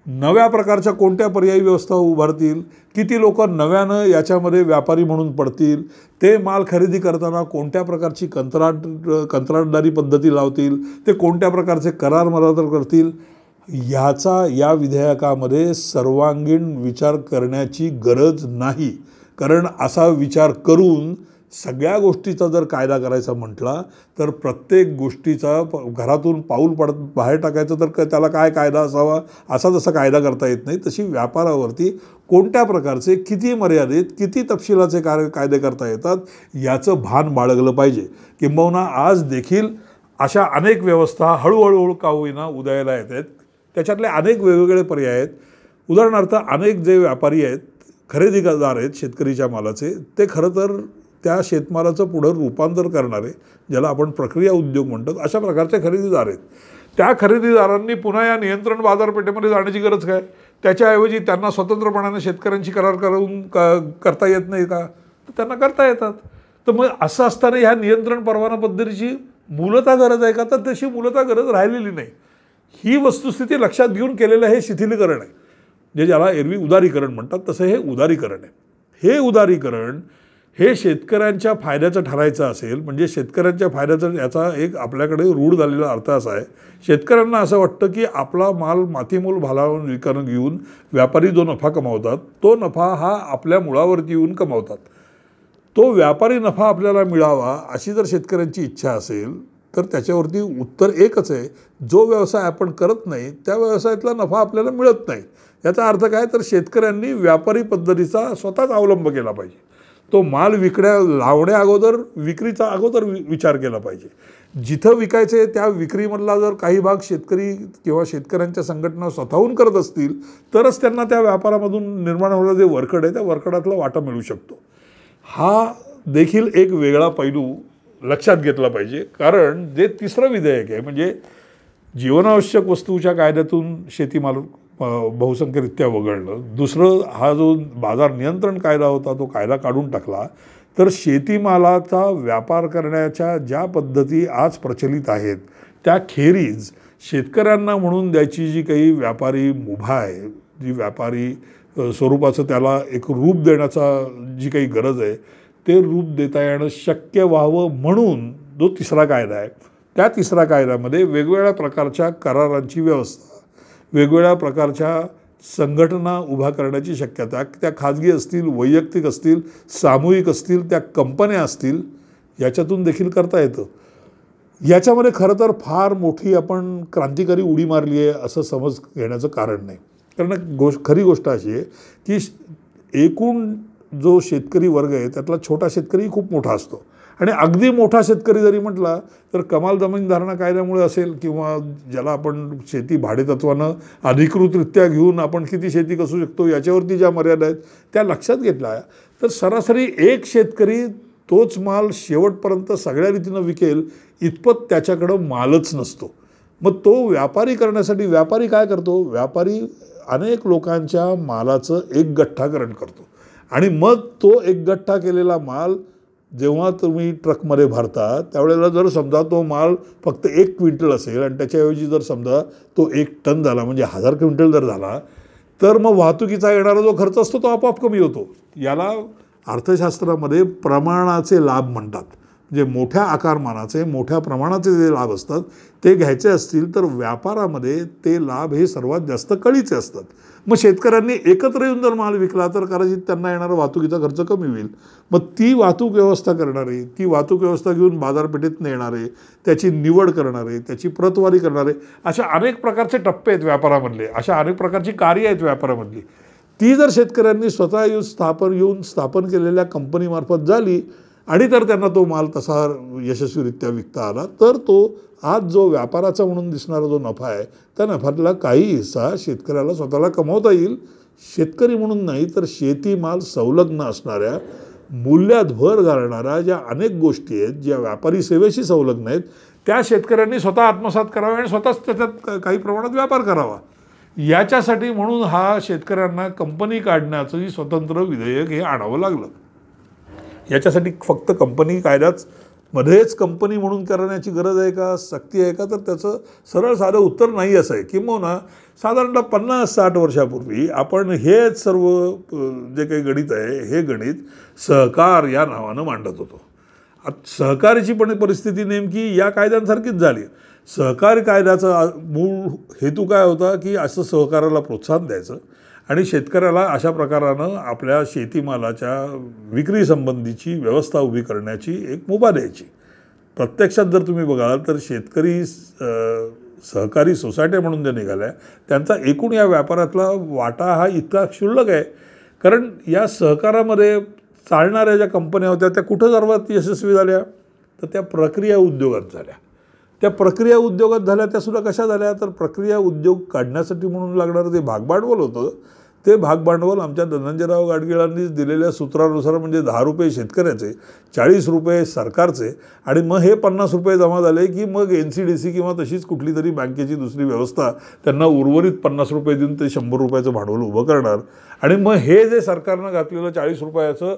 नव्या प्रकारच्या कोणत्या पर्यायी व्यवस्था उभारतील किती लोक नव्यानं याच्यामध्ये व्यापारी म्हणून पडतील ते माल खरेदी करताना कोणत्या प्रकारची कंत्राट कंत्राटदारी पद्धती लावतील ते कोणत्या प्रकारचे करार मरादर करतील ह्याचा या विधेयकामध्ये सर्वांगीण विचार करण्याची गरज नाही कारण असा विचार करून सगळ्या गोष्टीचा जर कायदा करायचा म्हटला तर प्रत्येक गोष्टीचा प घरातून पाऊल पड बाहेर टाकायचं तर क त्याला काय कायदा असावा असा जसा कायदा करता येत नाही तशी व्यापारावरती कोणत्या प्रकारचे किती मर्यादित किती तपशिलाचे कार्य कायदे करता येतात याचं भान बाळगलं पाहिजे किंबहुना आज देखील अशा अनेक व्यवस्था हळूहळूहळू का होईना उदयाला येत आहेत त्याच्यातले अनेक वेगवेगळे पर्याय आहेत उदाहरणार्थ अनेक जे व्यापारी आहेत खरेदीदार आहेत शेतकरीच्या मालाचे ते खरं तर त्या शेतमालाचं पुढं रूपांतर करणारे ज्याला आपण प्रक्रिया उद्योग म्हणतो अशा प्रकारचे खरेदीदार आहेत त्या खरेदीदारांनी पुन्हा या नियंत्रण बाजारपेठेमध्ये जाण्याची गरज काय त्याच्याऐवजी त्यांना स्वतंत्रपणाने शेतकऱ्यांशी करार करून करता येत नाही का तर त्यांना करता येतात तर मग असं असताना ह्या नियंत्रण परवाना पद्धतीची मूलता गरज आहे का तर तशी मूलता गरज राहिलेली नाही ही वस्तुस्थिती लक्षात घेऊन केलेलं हे शिथिलीकरण आहे जे म्हणजे ज्याला एरवी उदारीकरण म्हणतात तसं हे उदारीकरण आहे हे उदारीकरण हे शेतकऱ्यांच्या फायद्याचं ठरायचं असेल म्हणजे शेतकऱ्यांच्या फायद्याचं याचा एक आपल्याकडे रूढ झालेला अर्थ असा आहे शेतकऱ्यांना असं वाटतं की आपला माल मातीमोल भाला विकरण घेऊन व्यापारी जो नफा कमावतात तो नफा हा आपल्या मुळावरती येऊन कमावतात तो व्यापारी नफा आपल्याला मिळावा अशी जर शेतकऱ्यांची इच्छा असेल तर त्याच्यावरती उत्तर एकच आहे जो व्यवसाय आपण करत नाही त्या व्यवसायातला नफा आपल्याला मिळत नाही याचा अर्थ काय तर शेतकऱ्यांनी व्यापारी पद्धतीचा स्वतःच अवलंब केला पाहिजे तो माल विकण्या लावण्या अगोदर विक्रीचा अगोदर विचार केला पाहिजे जिथं विकायचे त्या विक्रीमधला जर काही भाग शेतकरी किंवा शेतकऱ्यांच्या संघटना स्वतःहून करत असतील तरच त्यांना त्या व्यापारामधून निर्माण होणारं जे वरकड आहे त्या वरकडातला वाटा मिळू शकतो हा देखील एक वेगळा पैलू लक्षात घेतला पाहिजे कारण जे तिसरं विधेयक आहे म्हणजे जीवनावश्यक वस्तूच्या कायद्यातून शेतीमाल बहुसंख्यरित्या वगळलं दुसरं हा जो बाजार नियंत्रण कायदा होता तो कायदा काढून टाकला तर शेतीमालाचा व्यापार करण्याच्या ज्या पद्धती आज प्रचलित आहेत त्या खेरीज शेतकऱ्यांना म्हणून द्यायची जी काही व्यापारी मुभा आहे जी व्यापारी स्वरूपाचं त्याला एक रूप देण्याचा जी काही गरज आहे ते रूप देता येणं शक्य व्हावं म्हणून जो तिसरा कायदा आहे त्या तिसरा कायद्यामध्ये वेगवेगळ्या प्रकारच्या करारांची व्यवस्था वेगवेगळ्या प्रकारच्या संघटना उभा करण्याची शक्यता त्या खाजगी असतील वैयक्तिक असतील सामूहिक असतील त्या कंपन्या असतील याच्यातून देखील करता येतं याच्यामध्ये खरं तर फार मोठी आपण क्रांतिकारी उडी मारली आहे असं समज घेण्याचं कारण नाही कारण गोष खरी गोष्ट अशी आहे की एकूण जो शेतकरी वर्ग आहे त्यातला छोटा शेतकरी खूप मोठा असतो आणि अगदी मोठा शेतकरी जरी म्हटला तर कमाल जमीन धारणा कायद्यामुळे असेल किंवा ज्याला आपण शेती भाडेतत्वानं अधिकृतरित्या घेऊन आपण किती शेती कसू शकतो याच्यावरती ज्या मर्यादा आहेत त्या लक्षात घेतल्या तर सरासरी एक शेतकरी तोच माल शेवटपर्यंत सगळ्या रीतीनं विकेल इतपत त्याच्याकडं मालच नसतो मग तो व्यापारी करण्यासाठी व्यापारी काय करतो व्यापारी अनेक लोकांच्या मालाचं एक गठ्ठाकरण करतो आणि मग तो एक गठ्ठा केलेला माल जेव्हा तुम्ही ट्रकमध्ये भरता त्यावेळेला जर समजा तो माल फक्त एक क्विंटल असेल आणि त्याच्याऐवजी जर समजा तो एक टन झाला म्हणजे हजार क्विंटल जर झाला तर मग वाहतुकीचा येणारा जो खर्च असतो तो आपोआप कमी होतो याला अर्थशास्त्रामध्ये प्रमाणाचे लाभ म्हणतात जे मोठ्या आकारमानाचे मोठ्या प्रमाणाचे जे लाभ असतात ते घ्यायचे असतील तर व्यापारामध्ये ते लाभ हे सर्वात जास्त कळीचे असतात मग शेतकऱ्यांनी एकत्र येऊन जर माल विकला तर कदाचित त्यांना येणारा वाहतुकीचा खर्च कमी होईल मग ती वाहतूक व्यवस्था करणारे ती वाहतूक व्यवस्था घेऊन बाजारपेठेत नेणारे त्याची निवड करणारे त्याची प्रतवारी करणारे अशा अनेक प्रकारचे टप्पे आहेत व्यापारामधले अशा अनेक प्रकारची कार्य आहेत व्यापारामधली ती जर शेतकऱ्यांनी स्वतः येऊन स्थापन येऊन स्थापन केलेल्या कंपनीमार्फत झाली आणि तर त्यांना तो माल तसा यशस्वीरित्या विकता आला तर तो आज जो व्यापाराचा म्हणून दिसणारा जो नफा आहे त्या नफ्यातला काही हिस्सा शेतकऱ्याला स्वतःला कमवता येईल शेतकरी म्हणून नाही तर शेतीमाल संलग्न असणाऱ्या मूल्यात भर घालणाऱ्या ज्या अनेक गोष्टी आहेत ज्या व्यापारी सेवेशी संलग्न आहेत त्या शेतकऱ्यांनी स्वतः आत्मसात करावा आणि स्वतःच त्याच्यात काही प्रमाणात व्यापार करावा याच्यासाठी म्हणून हा शेतकऱ्यांना कंपनी काढण्याचंही स्वतंत्र विधेयक हे आणावं लागलं याच्यासाठी फक्त कंपनी कायदाच मध्येच कंपनी म्हणून करण्याची गरज आहे का सक्ती आहे का तर त्याचं सरळ साधं उत्तर नाही असं आहे किंबहुना साधारणतः पन्नास साठ वर्षापूर्वी आपण हेच सर्व जे काही गणित आहे हे गणित सहकार या नावानं मांडत होतो सहकारीची पण परिस्थिती नेमकी या कायद्यांसारखीच झाली सहकार कायद्याचा मूळ हेतू काय होता की असं सहकाराला प्रोत्साहन द्यायचं आणि शेतकऱ्याला अशा प्रकारानं आपल्या शेतीमालाच्या विक्रीसंबंधीची व्यवस्था उभी करण्याची एक मुभा द्यायची प्रत्यक्षात जर तुम्ही बघाल तर शेतकरी सहकारी सोसायट्या म्हणून ज्या निघाल्या त्यांचा एकूण या व्यापारातला वाटा हा इतका क्षुल्लक आहे कारण या सहकारामध्ये चालणाऱ्या ज्या कंपन्या होत्या त्या कुठं सर्वात यशस्वी झाल्या तर त्या प्रक्रिया उद्योगात झाल्या त्या प्रक्रिया उद्योगात झाल्या त्यासुद्धा कशा झाल्या तर प्रक्रिया उद्योग काढण्यासाठी म्हणून लागणारं जे भागभांडवल होतं ते भागभांडवल आमच्या धनंजयराव गाडगिळांनीच दिलेल्या सूत्रानुसार म्हणजे दहा रुपये शेतकऱ्याचे चाळीस रुपये सरकारचे आणि मग हे पन्नास रुपये जमा झाले की मग एन सी डी सी किंवा तशीच कुठली तरी बँकेची दुसरी व्यवस्था त्यांना उर्वरित पन्नास रुपये देऊन ते शंभर रुपयाचं भांडवल उभं करणार आणि मग हे जे सरकारनं घातलेलं चाळीस रुपयाचं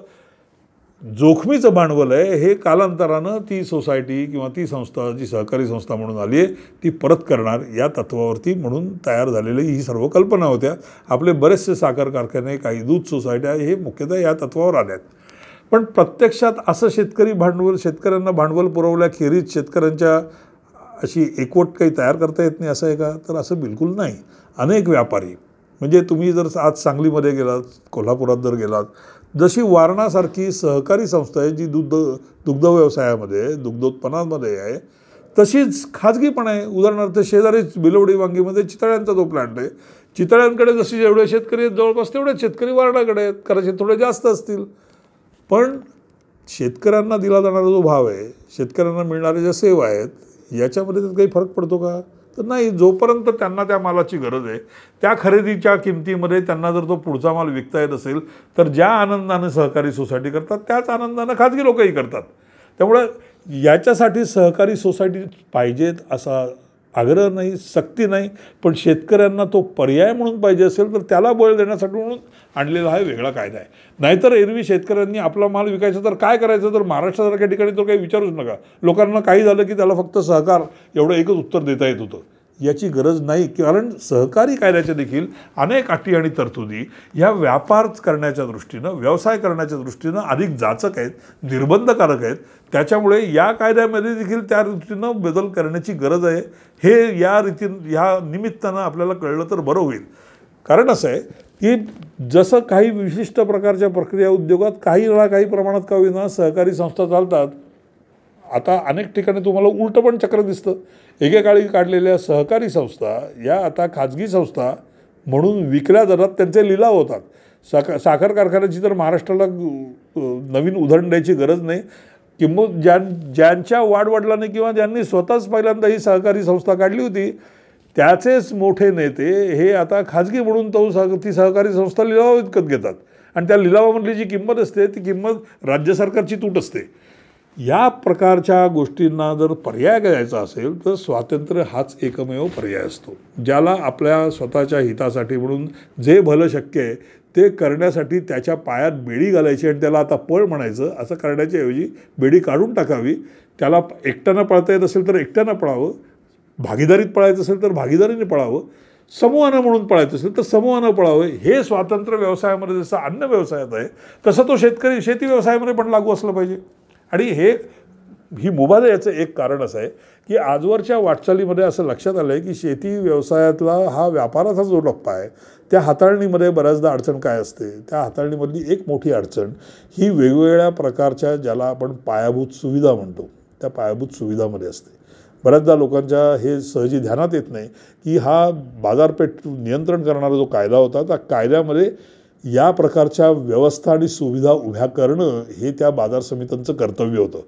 जोखमीचं भांडवल आहे हे कालांतरानं ती सोसायटी किंवा ती संस्था जी सहकारी संस्था म्हणून आली आहे ती परत करणार या तत्वावरती म्हणून तयार झालेली ही सर्व कल्पना होत्या आपले बरेचसे साखर कारखाने काही दूध सोसायट्या हे मुख्यतः या तत्वावर आल्यात आहेत पण प्रत्यक्षात असं शेतकरी भांडवल शेतकऱ्यांना भांडवल पुरवल्याखेरीज शेतकऱ्यांच्या अशी एकवट काही तयार करता येत नाही असं आहे का तर असं बिलकुल नाही अनेक व्यापारी म्हणजे तुम्ही जर आज सांगलीमध्ये गेलात कोल्हापुरात जर गेलात जशी वारणासारखी सहकारी संस्था आहे जी दुग्ध दुग्ध व्यवसायामध्ये दुग्धोत्पन्नामध्ये आहे तशीच खाजगीपणे उदाहरणार्थ शेजारीच बिलवडी वांगीमध्ये चितळ्यांचा जो प्लांट आहे चितळ्यांकडे जसे जेवढे शेतकरी आहेत जवळपास तेवढेच शेतकरी वारणाकडे आहेत कदाचित थोडे जास्त असतील पण शेतकऱ्यांना दिला जाणारा जो भाव आहे शेतकऱ्यांना मिळणारे ज्या सेवा आहेत याच्यामध्ये त्यात काही फरक पडतो का तर नाही जोपर्यंत त्यांना त्या मालाची गरज आहे त्या खरेदीच्या किमतीमध्ये त्यांना जर तो पुढचा माल विकता येत असेल तर ज्या आनंदानं सहकारी सोसायटी करतात त्याच आनंदानं खाजगी लोकही करतात त्यामुळं याच्यासाठी सहकारी सोसायटी पाहिजेत असा आग्रह नाही सक्ती नाही पण शेतकऱ्यांना तो पर्याय म्हणून पाहिजे असेल तर त्याला बळ देण्यासाठी म्हणून आणलेला हा वेगळा कायदा आहे नाहीतर एरवी शेतकऱ्यांनी आपला माल विकायचा तर काय करायचं तर महाराष्ट्रासारख्या ठिकाणी तो काही विचारूच नका लोकांना काही झालं की त्याला फक्त सहकार एवढं एकच उत्तर देता येत होतं याची गरज नाही कारण सहकारी कायद्याच्या देखील अनेक अटी आणि तरतुदी ह्या व्यापार करण्याच्या दृष्टीनं व्यवसाय करण्याच्या दृष्टीनं अधिक जाचक आहेत निर्बंधकारक आहेत त्याच्यामुळे या कायद्यामध्ये देखील त्या दृष्टीनं बदल करण्याची गरज आहे हे या रीती ह्या निमित्तानं आपल्याला कळलं तर बरं होईल कारण असं आहे की जसं काही विशिष्ट प्रकारच्या प्रक्रिया उद्योगात काही वेळा काही प्रमाणात का होईना सहकारी संस्था चालतात आता अनेक ठिकाणी तुम्हाला उलट पण चक्र दिसतं एकेकाळी काढलेल्या सहकारी संस्था या आता खाजगी संस्था म्हणून विकल्या जातात त्यांचे लिलाव होतात साखर साखर कारखान्याची तर महाराष्ट्राला नवीन उधळण द्यायची गरज नाही किंमत ज्यां ज्यांच्या वाडवडिलांनी किंवा ज्यांनी स्वतःच पहिल्यांदा ही सहकारी संस्था काढली होती त्याचेच मोठे नेते हे आता खाजगी म्हणून तो सह ती सहकारी संस्था लिलाव विकत घेतात आणि त्या लिलावामधली जी किंमत असते ती किंमत राज्य सरकारची तूट असते या प्रकारच्या गोष्टींना जर पर्याय द्यायचा असेल तर स्वातंत्र्य हाच एकमेव पर्याय असतो ज्याला आपल्या स्वतःच्या हितासाठी म्हणून जे भलं शक्य आहे ते करण्यासाठी त्याच्या पायात बेडी घालायची आणि त्याला आता पळ म्हणायचं असं करण्याच्याऐवजी बेडी काढून टाकावी त्याला एकट्यानं पळता येत असेल तर एकट्यानं पळावं भागीदारीत पळायचं असेल तर भागीदारीने पळावं समूहानं म्हणून पळायचं असेल तर समूहानं पळावं हे स्वातंत्र्य व्यवसायामध्ये जसं अन्न व्यवसायात आहे तसं तो शेतकरी शेती व्यवसायामध्ये पण लागू असलं पाहिजे आणि हे ही मुबादा याचं एक कारण असं आहे की आजवरच्या वाटचालीमध्ये असं लक्षात आलं आहे की शेती व्यवसायातला हा व्यापाराचा जो टप्पा आहे त्या हाताळणीमध्ये बऱ्याचदा अडचण काय असते त्या हाताळणीमधली एक मोठी अडचण ही वेगवेगळ्या प्रकारच्या ज्याला आपण पायाभूत सुविधा म्हणतो त्या पायाभूत सुविधामध्ये असते बऱ्याचदा लोकांच्या हे सहजी ध्यानात येत नाही की हा बाजारपेठ नियंत्रण करणारा जो कायदा होता त्या कायद्यामध्ये या प्रकारच्या व्यवस्था आणि सुविधा उभ्या करणं हे त्या बाजार समित्यांचं कर्तव्य होतं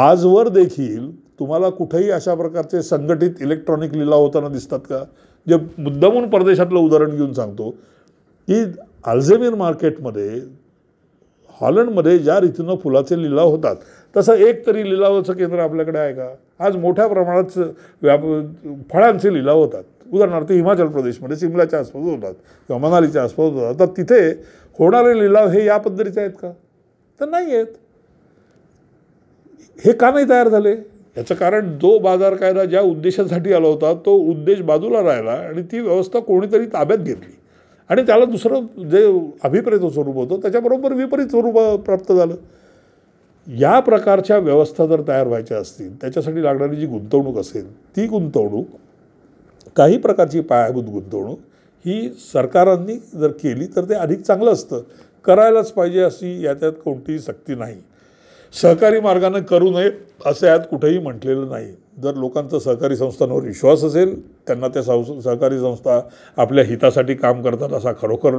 आजवर देखील तुम्हाला कुठेही अशा प्रकारचे संघटित इलेक्ट्रॉनिक लिलाव होताना दिसतात का जे मुद्दामून परदेशातलं उदाहरण घेऊन सांगतो की अल्झेमिर मार्केटमध्ये हॉलंडमध्ये ज्या रीतीनं फुलाचे लिलाव होतात तसं एक तरी लिलावाचं केंद्र आपल्याकडे आहे का आज मोठ्या प्रमाणात व्याप फळांचे लिलाव होतात उदाहरणार्थ हिमाचल प्रदेशमध्ये शिमल्याच्या आसपास होतात किंवा मनालीच्या आसपास होतात तर तिथे होणारे लिलाव हे या पद्धतीचे आहेत का तर नाही आहेत हे का नाही तयार झाले याचं कारण जो बाजार कायदा ज्या उद्देशासाठी आला होता तो उद्देश बाजूला राहिला आणि ती व्यवस्था कोणीतरी ताब्यात घेतली आणि त्याला दुसरं जे अभिप्रेत स्वरूप होतं त्याच्याबरोबर विपरीत स्वरूप प्राप्त झालं या प्रकारच्या व्यवस्था जर तयार व्हायच्या असतील त्याच्यासाठी लागणारी जी गुंतवणूक असेल ती गुंतवणूक काही प्रकारची पायाभूत गुंतवणूक ही सरकारांनी जर केली तर ते अधिक चांगलं असतं करायलाच पाहिजे अशी याच्यात कोणतीही सक्ती नाही सहकारी मार्गाने करू नये असं यात कुठेही म्हटलेलं नाही जर लोकांचा सहकारी संस्थांवर विश्वास असेल त्यांना त्या सं सहकारी संस्था आपल्या हितासाठी काम करतात असा खरोखर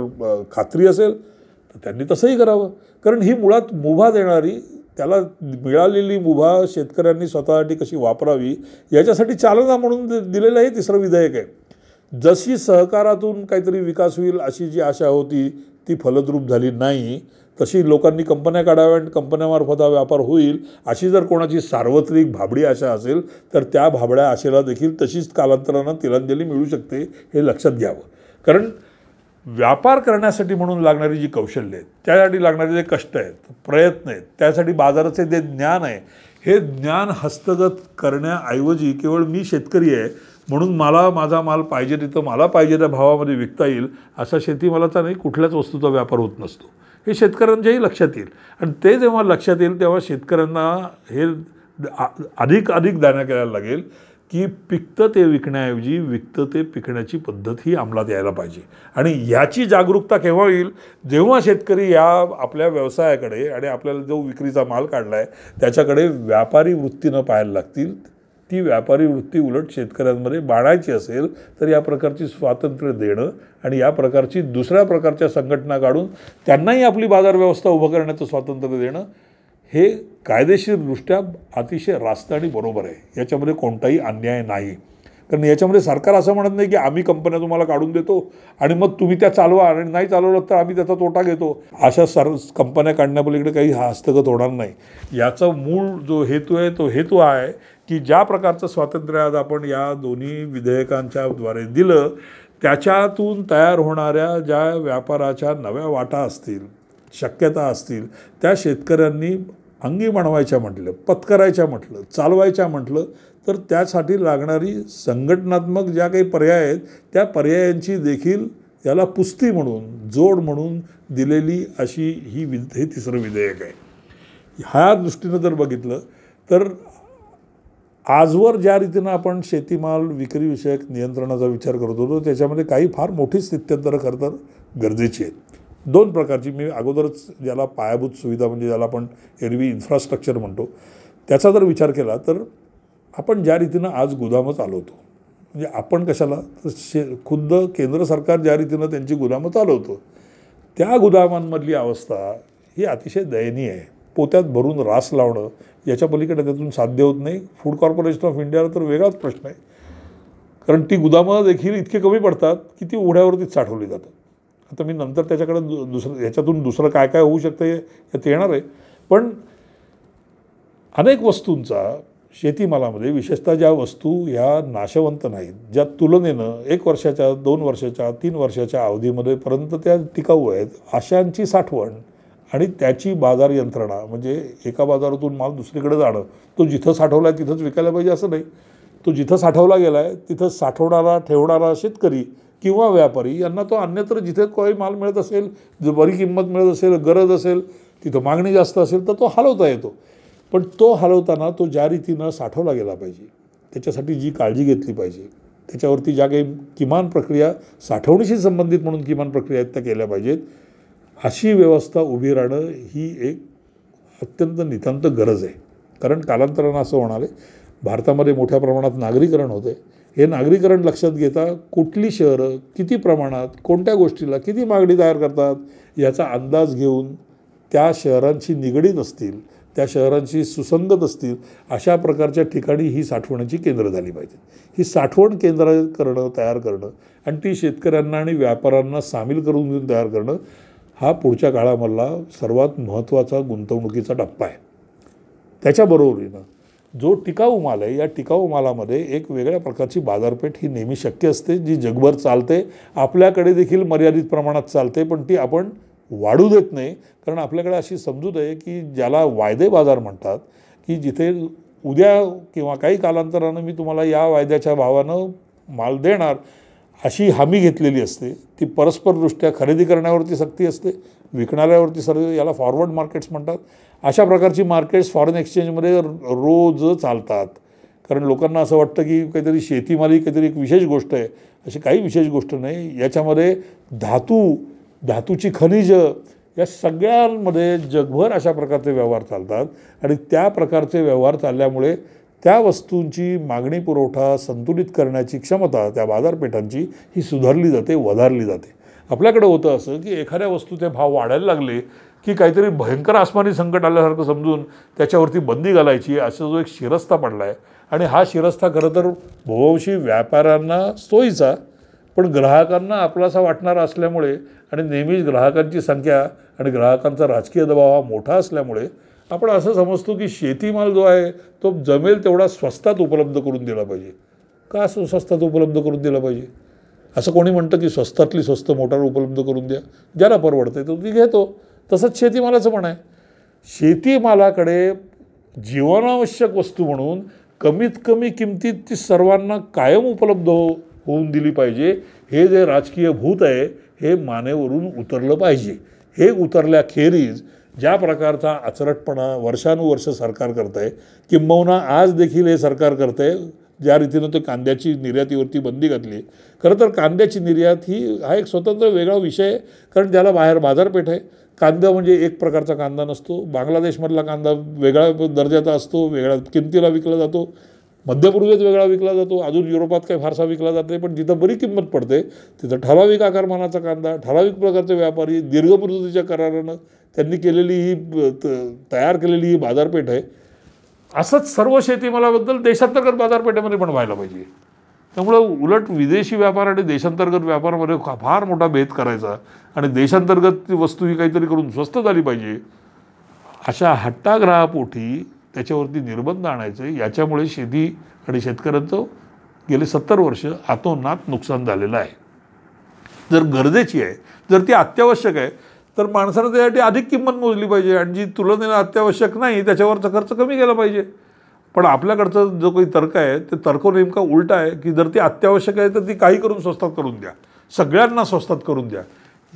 खात्री असेल तर त्यांनी तसंही करावं कारण ही मुळात मुभा देणारी त्याला मिळालेली मुभा शेतकऱ्यांनी स्वतःसाठी कशी वापरावी याच्यासाठी चालना म्हणून दिलेलं हे तिसरं विधेयक आहे जशी सहकारातून काहीतरी विकास होईल अशी जी आशा होती ती फलद्रूप झाली नाही तशी लोकांनी कंपन्या काढाव्या आणि कंपन्यामार्फत हा व्यापार होईल अशी जर कोणाची सार्वत्रिक भाबडी आशा असेल तर त्या भाबड्या आशेला देखील तशीच कालांतरानं तिलांजली मिळू शकते हे लक्षात घ्यावं कारण व्यापार करण्यासाठी म्हणून लागणारी जी कौशल्य आहेत त्यासाठी लागणारे जे कष्ट आहेत प्रयत्न आहेत त्यासाठी बाजाराचे जे ज्ञान आहे हे ज्ञान हस्तगत करण्याऐवजी केवळ मी शेतकरी आहे म्हणून मला माझा माल पाहिजे तिथं मला पाहिजे त्या भावामध्ये विकता येईल असा शेतीमालाचा नाही कुठल्याच वस्तूचा व्यापार होत नसतो हे शेतकऱ्यांच्याही लक्षात येईल आणि ते जेव्हा लक्षात येईल तेव्हा शेतकऱ्यांना हे अधिक अधिक दाण्या करायला लागेल की पिकतं ते विकण्याऐवजी विकतं ते पिकण्याची पद्धत ही अंमलात यायला पाहिजे आणि याची जागरूकता केव्हा येईल जेव्हा शेतकरी या आपल्या व्यवसायाकडे आणि आपल्याला जो विक्रीचा माल काढला आहे त्याच्याकडे व्यापारी वृत्तीनं पाहायला लागतील ती व्यापारी वृत्ती उलट शेतकऱ्यांमध्ये बाळायची असेल तर या प्रकारची स्वातंत्र्य देणं आणि या प्रकारची दुसऱ्या प्रकारच्या संघटना काढून त्यांनाही आपली बाजार व्यवस्था उभं करण्याचं स्वातंत्र्य देणं हे कायदेशीरदृष्ट्या अतिशय रास्त आणि बरोबर आहे याच्यामध्ये कोणताही अन्याय नाही कारण याच्यामध्ये सरकार असं म्हणत नाही की आम्ही कंपन्या तुम्हाला काढून देतो आणि मग तुम्ही त्या चालवा आणि नाही चालवलं तर आम्ही त्याचा तोटा घेतो अशा सर कंपन्या काढण्यापलीकडे काही हस्तगत होणार नाही याचा मूळ जो हेतू आहे तो हेतू आहे की ज्या प्रकारचं स्वातंत्र्य आज आपण या दोन्ही विधेयकांच्याद्वारे दिलं त्याच्यातून तयार होणाऱ्या ज्या व्यापाराच्या नव्या वाटा असतील शक्यता असतील त्या शेतकऱ्यांनी अंगी बनवायच्या म्हटलं पत्करायच्या म्हटलं चालवायच्या म्हटलं तर त्यासाठी लागणारी संघटनात्मक ज्या काही पर्याय आहेत त्या पर्यायांची देखील याला पुस्ती म्हणून जोड म्हणून दिलेली अशी ही वि हे तिसरं विधेयक आहे ह्या दृष्टीनं जर बघितलं तर आजवर ज्या रीतीनं आपण शेतीमाल विक्रीविषयक नियंत्रणाचा विचार करत होतो त्याच्यामध्ये काही फार मोठी स्थित्यंतरं खरं तर गरजेची आहेत दोन प्रकारची मी अगोदरच ज्याला पायाभूत सुविधा म्हणजे ज्याला आपण एरवी इन्फ्रास्ट्रक्चर म्हणतो त्याचा जर विचार केला तर आपण ज्या रीतीनं आज गुदामं चालवतो म्हणजे आपण कशाला तर शे खुद्द केंद्र सरकार ज्या रीतीनं त्यांची गोदामं चालवतो त्या गुदामांमधली अवस्था ही अतिशय दयनीय आहे पोत्यात भरून रास लावणं याच्या पलीकडे त्यातून साध्य होत नाही फूड कॉर्पोरेशन ऑफ इंडियाला तर वेगळाच प्रश्न आहे कारण ती गुदामं देखील इतके कमी पडतात की ती उघड्यावरतीच साठवली जातात आता मी नंतर त्याच्याकडे दु दुसरं याच्यातून दुसरं काय काय होऊ शकतं यात येणार आहे पण अनेक वस्तूंचा शेतीमालामध्ये विशेषतः ज्या वस्तू ह्या नाशवंत नाहीत ज्या तुलनेनं एक वर्षाच्या दोन वर्षाच्या तीन वर्षाच्या अवधीमध्ये पर्यंत त्या टिकाऊ आहेत अशांची साठवण आणि त्याची बाजार यंत्रणा म्हणजे एका बाजारातून माल दुसरीकडे जाणं तो जिथं साठवला आहे तिथंच विकायला पाहिजे असं नाही तो जिथं साठवला गेला आहे तिथं साठवणारा ठेवणारा शेतकरी किंवा व्यापारी यांना तो अन्यत्र जिथे काही माल मिळत असेल जर बरी किंमत मिळत असेल गरज असेल तिथं मागणी जास्त असेल तर तो हलवता येतो पण तो हलवताना तो ज्या रीतीनं साठवला गेला पाहिजे त्याच्यासाठी जी काळजी घेतली पाहिजे त्याच्यावरती ज्या काही किमान प्रक्रिया साठवणीशी संबंधित म्हणून किमान प्रक्रिया आहेत त्या केल्या पाहिजेत अशी व्यवस्था उभी राहणं ही एक अत्यंत नितांत गरज आहे कारण कालांतरानं असं होणार आहे भारतामध्ये मोठ्या प्रमाणात नागरीकरण होते हे नागरीकरण लक्षात घेता कुठली शहरं किती प्रमाणात कोणत्या गोष्टीला किती मागणी तयार करतात याचा अंदाज घेऊन त्या शहरांशी निगडीत असतील त्या शहरांशी सुसंगत असतील अशा प्रकारच्या ठिकाणी ही साठवणाची केंद्र झाली पाहिजेत ही साठवण केंद्र करणं तयार करणं आणि ती शेतकऱ्यांना आणि व्यापाऱ्यांना सामील करून घेऊन तयार करणं हा पुढच्या काळामधला सर्वात महत्त्वाचा गुंतवणुकीचा टप्पा आहे त्याच्याबरोबरीनं जो टिकाऊ माल आहे या टिकाऊ मालामध्ये एक वेगळ्या प्रकारची बाजारपेठ ही नेहमी शक्य असते जी जगभर चालते आपल्याकडे देखील मर्यादित प्रमाणात चालते पण ती आपण वाढू देत नाही कारण आपल्याकडे अशी समजूत आहे की ज्याला वायदे बाजार म्हणतात की जिथे उद्या किंवा काही कालांतरानं मी तुम्हाला या वायद्याच्या भावानं माल देणार अशी हमी घेतलेली असते ती परस्परदृष्ट्या खरेदी करण्यावरती सक्ती असते विकणाऱ्यावरती सर्व याला फॉरवर्ड मार्केट्स म्हणतात अशा प्रकारची मार्केट्स फॉरेन एक्सचेंजमध्ये रोज चालतात कारण लोकांना असं वाटतं की काहीतरी शेतीमाली काहीतरी एक विशेष गोष्ट आहे अशी काही विशेष गोष्ट नाही याच्यामध्ये धातू धातूची खनिजं या सगळ्यांमध्ये जगभर अशा प्रकारचे व्यवहार चालतात आणि त्या प्रकारचे व्यवहार चालल्यामुळे त्या वस्तूंची मागणी पुरवठा संतुलित करण्याची क्षमता त्या बाजारपेठांची ही सुधारली जाते वधारली जाते आपल्याकडे होतं असं की एखाद्या वस्तूचे भाव वाढायला लागले की काहीतरी भयंकर आसमानी संकट आल्यासारखं समजून त्याच्यावरती बंदी घालायची असा जो एक शिरस्ता पडला आहे आणि हा शिरस्ता खरं तर भोवशी व्यापाऱ्यांना सोयीचा पण ग्राहकांना आपलासा वाटणारा असल्यामुळे आणि नेहमीच ग्राहकांची संख्या आणि ग्राहकांचा राजकीय दबाव हा मोठा असल्यामुळे आपण असं समजतो की शेतीमाल जो आहे तो जमेल तेवढा स्वस्तात उपलब्ध करून दिला पाहिजे का स्वस्तात उपलब्ध करून दिला पाहिजे असं कोणी म्हणतं की स्वस्तातली स्वस्त मोटार उपलब्ध करून द्या ज्याला आहे तो ती घेतो तसंच शेतीमालाचं पण आहे शेतीमालाकडे जीवनावश्यक वस्तू म्हणून कमीत कमी किमतीत ती सर्वांना कायम उपलब्ध हो होऊन दिली पाहिजे हे जे राजकीय भूत आहे हे मानेवरून उतरलं पाहिजे हे उतरल्याखेरीज ज्या प्रकारचा अचरटपणा वर्षानुवर्ष सरकार करत आहे किंबहुना आज देखील हे सरकार करत आहे ज्या रीतीनं ते कांद्याची निर्यातीवरती बंदी घातली खरं तर कांद्याची निर्यात ही हा एक स्वतंत्र वेगळा विषय आहे कारण ज्याला बाहेर बाजारपेठ आहे कांदा म्हणजे एक प्रकारचा कांदा नसतो बांगलादेशमधला कांदा वेगळ्या दर्जाचा असतो वेगळ्या किमतीला विकला जातो मध्य वेगळा विकला जातो अजून युरोपात काही फारसा विकला जात पण जिथं बरी किंमत पडते तिथं ठराविक आकारमानाचा कांदा ठराविक प्रकारचे व्यापारी मुदतीच्या करारानं त्यांनी केलेली ही तयार केलेली ही बाजारपेठ आहे असंच सर्व शेतीमालाबद्दल देशांतर्गत बाजारपेठेमध्ये पण व्हायला पाहिजे त्यामुळं उलट विदेशी व्यापार आणि देशांतर्गत व्यापारामध्ये फार मोठा भेद करायचा आणि देशांतर्गत वस्तू ही काहीतरी करून स्वस्त झाली पाहिजे अशा हट्टाग्रहापोटी त्याच्यावरती निर्बंध आणायचे याच्यामुळे शेती आणि शेतकऱ्यांचं गेले सत्तर वर्ष आतोनात नुकसान झालेलं आहे जर गरजेची आहे जर ती अत्यावश्यक आहे तर माणसानं त्यासाठी अधिक किंमत मोजली पाहिजे आणि जी तुलनेला अत्यावश्यक नाही त्याच्यावरचा खर्च कमी केला पाहिजे पण आपल्याकडचं जो काही तर्क आहे ते तर्क नेमका उलटा आहे की जर ती अत्यावश्यक आहे तर ती काही करून स्वस्तात करून द्या सगळ्यांना स्वस्तात करून द्या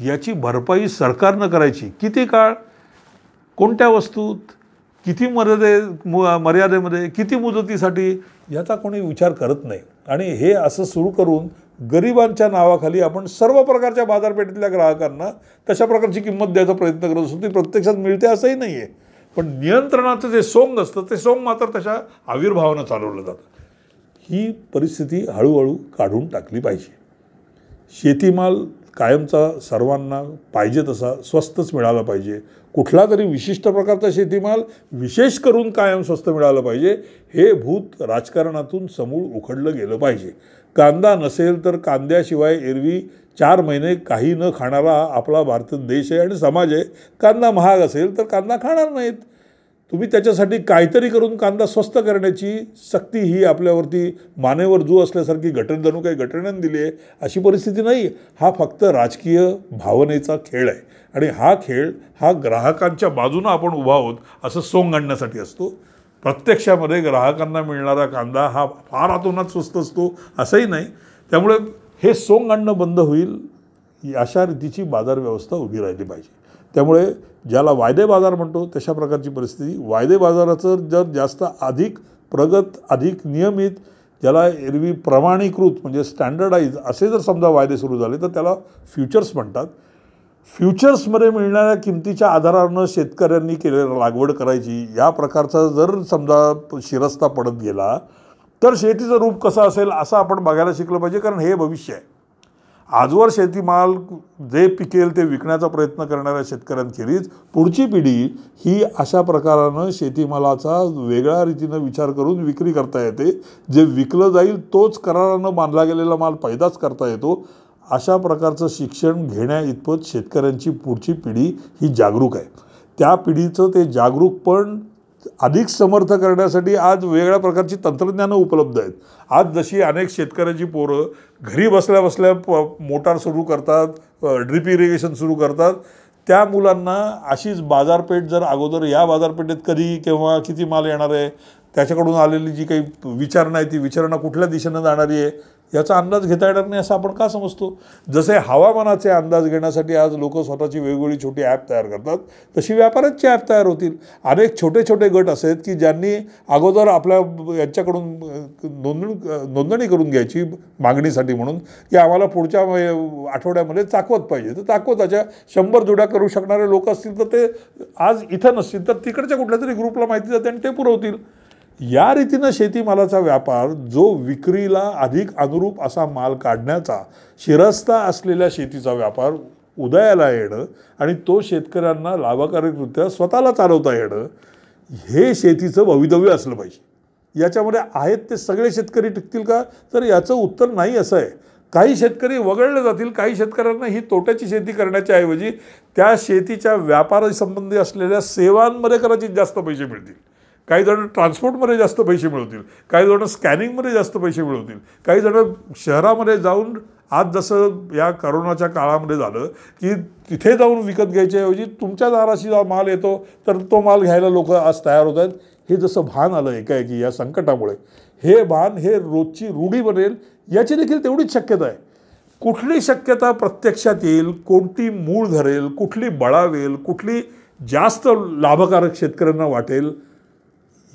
याची भरपाई सरकारनं करायची किती काळ कोणत्या वस्तूत किती मर्यादे मर्यादेमध्ये किती मुदतीसाठी याचा कोणी विचार करत नाही आणि हे असं सुरू करून गरिबांच्या नावाखाली आपण सर्व प्रकारच्या बाजारपेठेतल्या ग्राहकांना तशा प्रकारची किंमत द्यायचा प्रयत्न करत असतो ती प्रत्यक्षात मिळते असंही नाही आहे पण नियंत्रणाचं जे सोंग असतं ते सोंग मात्र तशा आविर्भावानं चालवलं जातं ही परिस्थिती हळूहळू काढून टाकली पाहिजे शेतीमाल कायमचा सर्वांना पाहिजे तसा स्वस्तच मिळाला पाहिजे कुठला तरी विशिष्ट प्रकारचा शेतीमाल विशेष करून कायम स्वस्त मिळालं पाहिजे हे भूत राजकारणातून समूळ उखडलं गेलं पाहिजे कांदा नसेल तर कांद्याशिवाय एरवी चार महिने काही न खाणारा आपला भारत देश आहे आणि समाज आहे कांदा महाग असेल तर कांदा खाणार नाहीत तुम्ही त्याच्यासाठी काहीतरी करून कांदा स्वस्त करण्याची सक्ती ही आपल्यावरती मानेवर जू असल्यासारखी घटन जणू काही घटनेनं दिली आहे अशी परिस्थिती नाही हा फक्त राजकीय भावनेचा खेळ आहे आणि हा खेळ हा ग्राहकांच्या बाजूनं आपण उभा आहोत असं सोंग आणण्यासाठी असतो प्रत्यक्षामध्ये ग्राहकांना मिळणारा कांदा हा फार आतोनात स्वस्त असतो असंही नाही त्यामुळे हे सोंग आणणं बंद होईल अशा रीतीची बाजार व्यवस्था उभी राहिली पाहिजे त्यामुळे ज्याला वायदे बाजार म्हणतो तशा प्रकारची परिस्थिती वायदे बाजाराचं जर जास्त अधिक प्रगत अधिक नियमित ज्याला एरवी प्रमाणीकृत म्हणजे स्टँडर्डाईज असे जर समजा वायदे सुरू झाले तर त्याला फ्युचर्स म्हणतात फ्युचर्समध्ये मिळणाऱ्या किमतीच्या आधारानं शेतकऱ्यांनी केलेलं लागवड करायची या प्रकारचा जर समजा शिरस्ता पडत गेला तर शेतीचं रूप कसं असेल असं आपण बघायला शिकलं पाहिजे कारण हे भविष्य आहे आजवर शेतीमाल जे पिकेल ते विकण्याचा प्रयत्न करणाऱ्या शेतकऱ्यांखेरीज पुढची पिढी ही अशा प्रकारानं शेतीमालाचा वेगळ्या रीतीनं विचार करून विक्री करता येते जे विकलं जाईल तोच करारानं बांधला गेलेला माल पैदाच करता येतो अशा प्रकारचं शिक्षण घेण्या इतपत शेतकऱ्यांची पुढची पिढी ही जागरूक आहे त्या पिढीचं ते जागरूकपण अधिक समर्थ करण्यासाठी आज वेगळ्या प्रकारची तंत्रज्ञानं उपलब्ध आहेत आज जशी अनेक शेतकऱ्याची पोरं घरी बसल्या बसल्या प मोटार सुरू करतात ड्रिप इरिगेशन सुरू करतात त्या मुलांना अशीच बाजारपेठ जर अगोदर या बाजारपेठेत कधी किंवा किती माल येणार आहे त्याच्याकडून आलेली जी काही विचारणा आहे ती विचारणा कुठल्या दिशेनं जाणारी आहे याचा अंदाज घेता येणार नाही असं आपण का समजतो जसे हवामानाचे अंदाज घेण्यासाठी आज लोक स्वतःची वेगवेगळी छोटी ॲप तयार करतात तशी व्यापाराचे ॲप तयार होतील अनेक छोटे छोटे गट असे आहेत की ज्यांनी अगोदर आपल्या यांच्याकडून नोंदणी नोंदणी करून घ्यायची मागणीसाठी म्हणून की आम्हाला पुढच्या आठवड्यामध्ये चाकवत पाहिजे तर चाकवताच्या शंभर जोड्या करू शकणारे लोक असतील तर ते आज इथं नसतील तर तिकडच्या कुठल्या तरी ग्रुपला माहिती जाते आणि ते पुरवतील या रीतीनं शेतीमालाचा व्यापार जो विक्रीला अधिक अनुरूप असा माल काढण्याचा शिरस्ता असलेल्या शेतीचा व्यापार उदयाला येणं आणि तो शेतकऱ्यांना लाभकारकरित्या स्वतःला चालवता येणं हे शेतीचं भवितव्य असलं पाहिजे याच्यामध्ये आहेत ते सगळे शेतकरी टिकतील का तर याचं उत्तर नाही असं आहे काही शेतकरी वगळले जातील काही शेतकऱ्यांना ही तोट्याची शेती करण्याच्याऐवजी ऐवजी त्या शेतीच्या व्यापारासंबंधी असलेल्या सेवांमध्ये कदाचित जास्त पैसे मिळतील काही जण ट्रान्सपोर्टमध्ये जास्त पैसे मिळवतील काही जण स्कॅनिंगमध्ये जास्त पैसे मिळवतील काही जण शहरामध्ये जाऊन आज जसं या करोनाच्या काळामध्ये झालं की तिथे जाऊन विकत घ्यायच्याऐवजी तुमच्या दाराशी जा माल येतो तर तो माल घ्यायला लोक आज तयार होत आहेत हे जसं भान आलं एकाएकी या संकटामुळे हे भान हे रोजची रूढी बनेल याची देखील तेवढीच शक्यता आहे कुठली शक्यता प्रत्यक्षात येईल कोणती मूळ धरेल कुठली बळावेल कुठली जास्त लाभकारक शेतकऱ्यांना वाटेल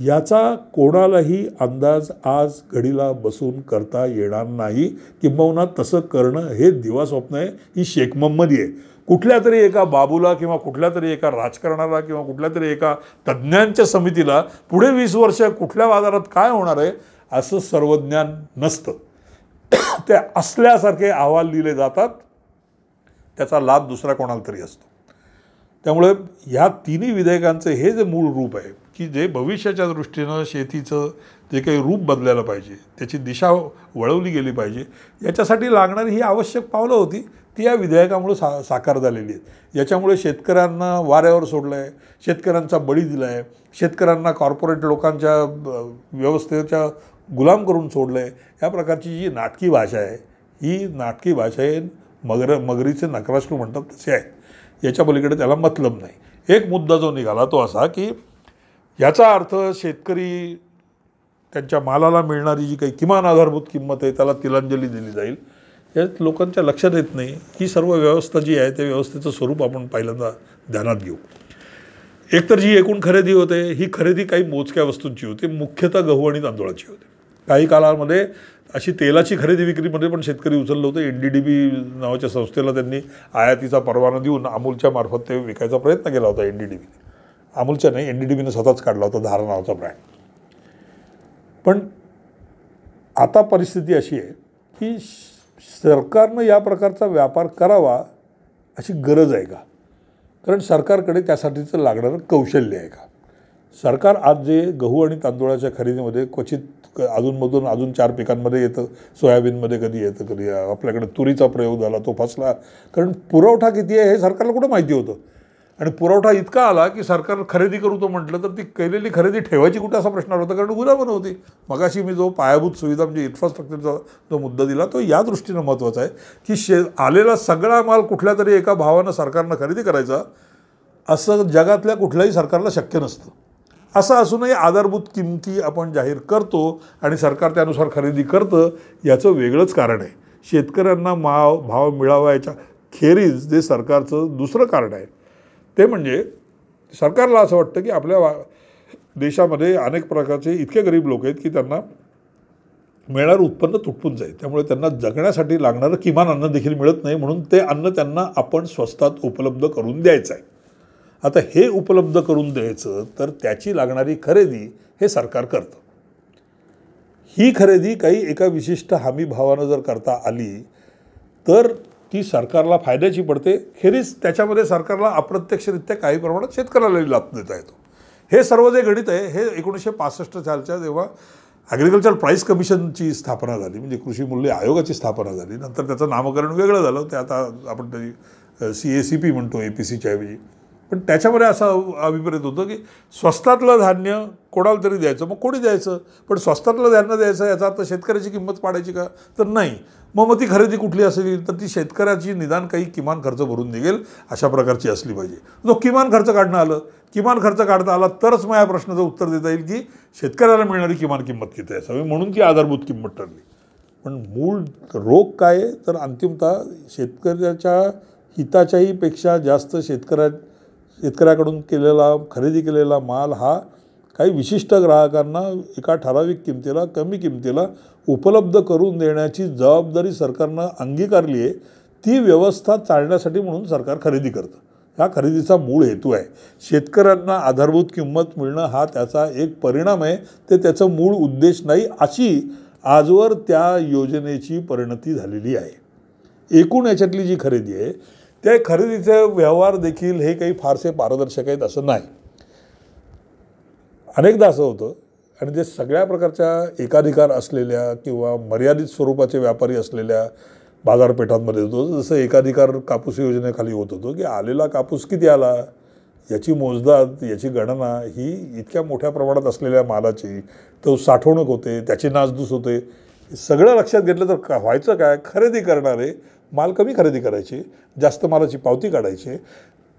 याचा कोणालाही अंदाज आज घडीला बसून करता येणार नाही किंबहुना तसं करणं हे दिवास्वप्न आहे ही शेख आहे कुठल्या तरी एका बाबूला किंवा कुठल्या तरी एका राजकारणाला किंवा कुठल्या तरी एका तज्ज्ञांच्या समितीला पुढे वीस वर्ष कुठल्या बाजारात काय होणार आहे असं सर्वज्ञान नसतं *coughs* ते असल्यासारखे अहवाल दिले जातात त्याचा लाभ दुसरा कोणाला तरी असतो त्यामुळे ह्या तिन्ही विधेयकांचं हे जे मूळ रूप आहे की जे भविष्याच्या दृष्टीनं शेतीचं जे काही रूप बदलायला पाहिजे त्याची दिशा वळवली गेली पाहिजे याच्यासाठी लागणारी ही आवश्यक पावलं होती ती या विधेयकामुळे सा साकार झालेली आहेत याच्यामुळे शेतकऱ्यांना वाऱ्यावर सोडलं आहे शेतकऱ्यांचा बळी दिला आहे शेतकऱ्यांना कॉर्पोरेट लोकांच्या व्यवस्थेच्या गुलाम करून सोडलं आहे या प्रकारची जी नाटकी भाषा आहे ही नाटकी भाषा आहे मगर मगरीचे नकराश्रू म्हणतात तसे आहेत याच्या पलीकडे त्याला मतलब नाही एक मुद्दा जो निघाला तो असा की याचा अर्थ शेतकरी त्यांच्या मालाला मिळणारी जी काही किमान आधारभूत किंमत आहे त्याला तिलांजली दिली जाईल यात लोकांच्या लक्षात येत नाही ही सर्व व्यवस्था जी आहे त्या व्यवस्थेचं स्वरूप आपण पहिल्यांदा ध्यानात घेऊ एकतर जी एकूण खरेदी होते ही खरेदी काही मोजक्या वस्तूंची होती मुख्यतः गहू आणि तांदूळाची होती काही काळामध्ये अशी तेलाची खरेदी विक्रीमध्ये पण शेतकरी उचललं होतं एन डी डी बी नावाच्या संस्थेला त्यांनी आयातीचा परवाना देऊन अमूलच्या मार्फत ते विकायचा प्रयत्न केला होता एन डी डी बीने अमूलच्या नाही एन डी डी बीनं स्वतःच काढला होता धारा नावाचा ब्रँड पण आता परिस्थिती अशी आहे की सरकारनं या प्रकारचा व्यापार करावा अशी गरज आहे का कारण सरकारकडे त्यासाठीचं लागणारं कौशल्य आहे का सरकार आज जे गहू आणि तांदूळाच्या खरेदीमध्ये क्वचित अजूनमधून अजून चार पिकांमध्ये येतं सोयाबीनमध्ये कधी येतं कधी आपल्याकडे तुरीचा प्रयोग झाला तो फसला कारण पुरवठा किती आहे हे सरकारला कुठं माहिती होतं आणि पुरवठा इतका आला की सरकार खरेदी करू तो म्हटलं तर ती केलेली खरेदी ठेवायची कुठे असा प्रश्न आला होता कारण गुलाबन होती मगाशी मी जो पायाभूत सुविधा म्हणजे इन्फ्रास्ट्रक्चरचा जो मुद्दा दिला तो या दृष्टीनं महत्त्वाचा आहे की शे आलेला सगळा माल कुठल्या तरी एका भावानं सरकारनं खरेदी करायचा असं जगातल्या कुठल्याही सरकारला शक्य नसतं असं असूनही आधारभूत किमती आपण जाहीर करतो आणि सरकार त्यानुसार खरेदी करतं याचं वेगळंच कारण आहे शेतकऱ्यांना माव भाव मिळावा याच्या खेरीज जे सरकारचं दुसरं कारण आहे ते म्हणजे सरकारला असं वाटतं की आपल्या वा देशामध्ये अनेक प्रकारचे इतके गरीब लोक आहेत की त्यांना मिळणारं उत्पन्न तुटपून जाईल त्यामुळे त्यांना जगण्यासाठी लागणारं किमान अन्न देखील मिळत नाही म्हणून ते अन्न त्यांना आपण स्वस्तात उपलब्ध करून द्यायचं आहे आता हे उपलब्ध करून द्यायचं तर त्याची लागणारी खरेदी हे सरकार करतं ही खरेदी काही एका विशिष्ट हमी भावानं जर करता आली तर ती सरकारला फायद्याची पडते खेरीज त्याच्यामध्ये सरकारला अप्रत्यक्षरित्या काही प्रमाणात शेतकऱ्यालाही लाभ देता येतो हे सर्व जे घडित आहे हे एकोणीसशे पासष्ट सालच्या जेव्हा ॲग्रिकल्चर प्राईस कमिशनची स्थापना झाली म्हणजे कृषी मूल्य आयोगाची स्थापना झाली नंतर त्याचं नामकरण वेगळं झालं ते आता आपण त्याची सी ए सी पी म्हणतो ए पी सीच्या ऐवजी पण त्याच्यामध्ये असा अभिप्रेत होतं की स्वस्तातलं धान्य कोणाला तरी द्यायचं मग कोणी द्यायचं पण स्वस्तातलं धान्य द्यायचं याचा आता शेतकऱ्याची किंमत पाडायची का तर नाही मग मग ती खरेदी कुठली असेल तर ती शेतकऱ्याची निदान काही किमान खर्च भरून निघेल अशा प्रकारची असली पाहिजे जो किमान खर्च काढणं आलं किमान खर्च काढता आला तरच मग या प्रश्नाचं उत्तर देता येईल की शेतकऱ्याला मिळणारी किमान किंमत किती आहे सगळी म्हणून ती आधारभूत किंमत ठरली पण मूळ रोग काय तर अंतिमतः शेतकऱ्याच्या हिताच्याहीपेक्षा जास्त शेतकऱ्या शेतकऱ्याकडून केलेला खरेदी केलेला माल हा काही विशिष्ट ग्राहकांना एका ठराविक किमतीला कमी किमतीला उपलब्ध करून देण्याची जबाबदारी सरकारनं अंगीकारली आहे ती व्यवस्था चालण्यासाठी म्हणून सरकार खरेदी करतं ह्या खरेदीचा मूळ हेतू आहे शेतकऱ्यांना आधारभूत किंमत मिळणं हा त्याचा एक परिणाम आहे ते त्याचं मूळ उद्देश नाही अशी आजवर त्या योजनेची परिणती झालेली आहे एकूण याच्यातली जी खरेदी आहे त्या खरेदीचे व्यवहार देखील हे काही फारसे पारदर्शक आहेत असं नाही अनेकदा असं होतं आणि ते सगळ्या प्रकारच्या एकाधिकार असलेल्या किंवा मर्यादित स्वरूपाचे व्यापारी असलेल्या बाजारपेठांमध्ये होतो जसं एकाधिकार कापूस योजनेखाली होत होतो की आलेला कापूस किती आला याची मोजदाद याची गणना ही इतक्या मोठ्या प्रमाणात असलेल्या मालाची तो साठवणूक होते त्याची नासधूस होते सगळं लक्षात घेतलं तर का व्हायचं काय खरेदी करणारे माल कमी खरेदी करायचे जास्त मालाची पावती काढायची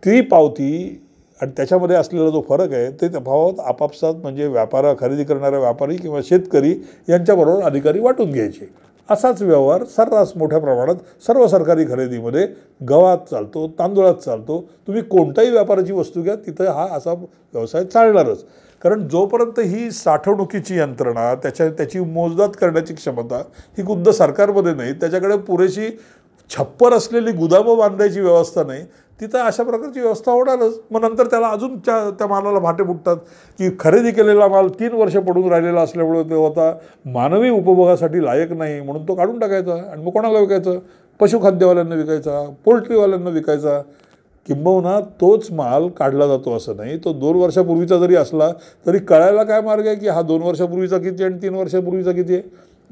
ती पावती आणि त्याच्यामध्ये असलेला जो फरक आहे ते तफावत आपापसात म्हणजे व्यापारा खरेदी करणारे व्यापारी किंवा शेतकरी यांच्याबरोबर अधिकारी वाटून घ्यायचे असाच व्यवहार सर्रास मोठ्या प्रमाणात सर्व सरकारी खरेदीमध्ये गव्हात चालतो तांदूळात चालतो तुम्ही कोणताही व्यापाराची वस्तू घ्या तिथं हा असा व्यवसाय चालणारच कारण जोपर्यंत ही साठवणुकीची यंत्रणा त्याच्या त्याची मोजदात करण्याची क्षमता ही खुद्द सरकारमध्ये नाही त्याच्याकडे पुरेशी छप्पर असलेली गुदामं बांधायची व्यवस्था नाही तिथं अशा प्रकारची व्यवस्था होणारच मग नंतर त्याला अजून त्या त्या मालाला भाटे फुटतात की खरेदी केलेला माल तीन वर्ष पडून राहिलेला असल्यामुळे तो आता मानवी उपभोगासाठी लायक नाही म्हणून तो काढून टाकायचा आणि मग कोणाला विकायचा पशुखाद्यवाल्यांना विकायचा पोल्ट्रीवाल्यांना विकायचा किंबहुना तोच माल काढला जातो असं नाही तो दोन वर्षापूर्वीचा जरी असला तरी कळायला काय मार्ग आहे की हा दोन वर्षापूर्वीचा किती आणि तीन वर्षापूर्वीचा किती आहे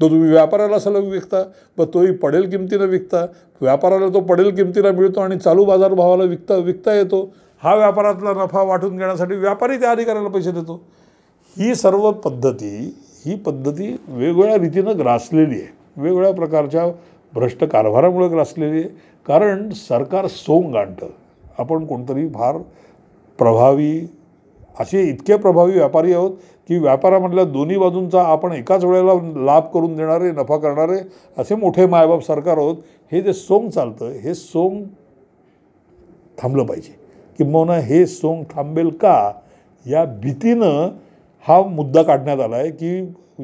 तो तुम्ही व्यापाऱ्याला सलग विकता व तोही पडेल किमतीनं विकता व्यापाऱ्याला तो पडेल किमतीला मिळतो आणि चालू बाजारभावाला विकता विकता येतो हा व्यापारातला नफा वाटून घेण्यासाठी व्यापारी त्या अधिकाऱ्याला पैसे देतो ही सर्व पद्धती ही पद्धती वेगवेगळ्या रीतीनं ग्रासलेली आहे वेगवेगळ्या प्रकारच्या भ्रष्ट कारभारामुळे ग्रासलेली आहे कारण सरकार सोंग आणतं आपण कोणतरी फार प्रभावी असे इतके प्रभावी व्यापारी आहोत की व्यापारामधल्या दोन्ही बाजूंचा आपण एकाच वेळेला लाभ करून देणारे नफा करणारे असे मोठे मायबाप सरकार आहोत हे जे सोंग चालतं हे सोंग थांबलं पाहिजे किंबहुना हे सोंग थांबेल का या भीतीनं हा मुद्दा काढण्यात आला आहे की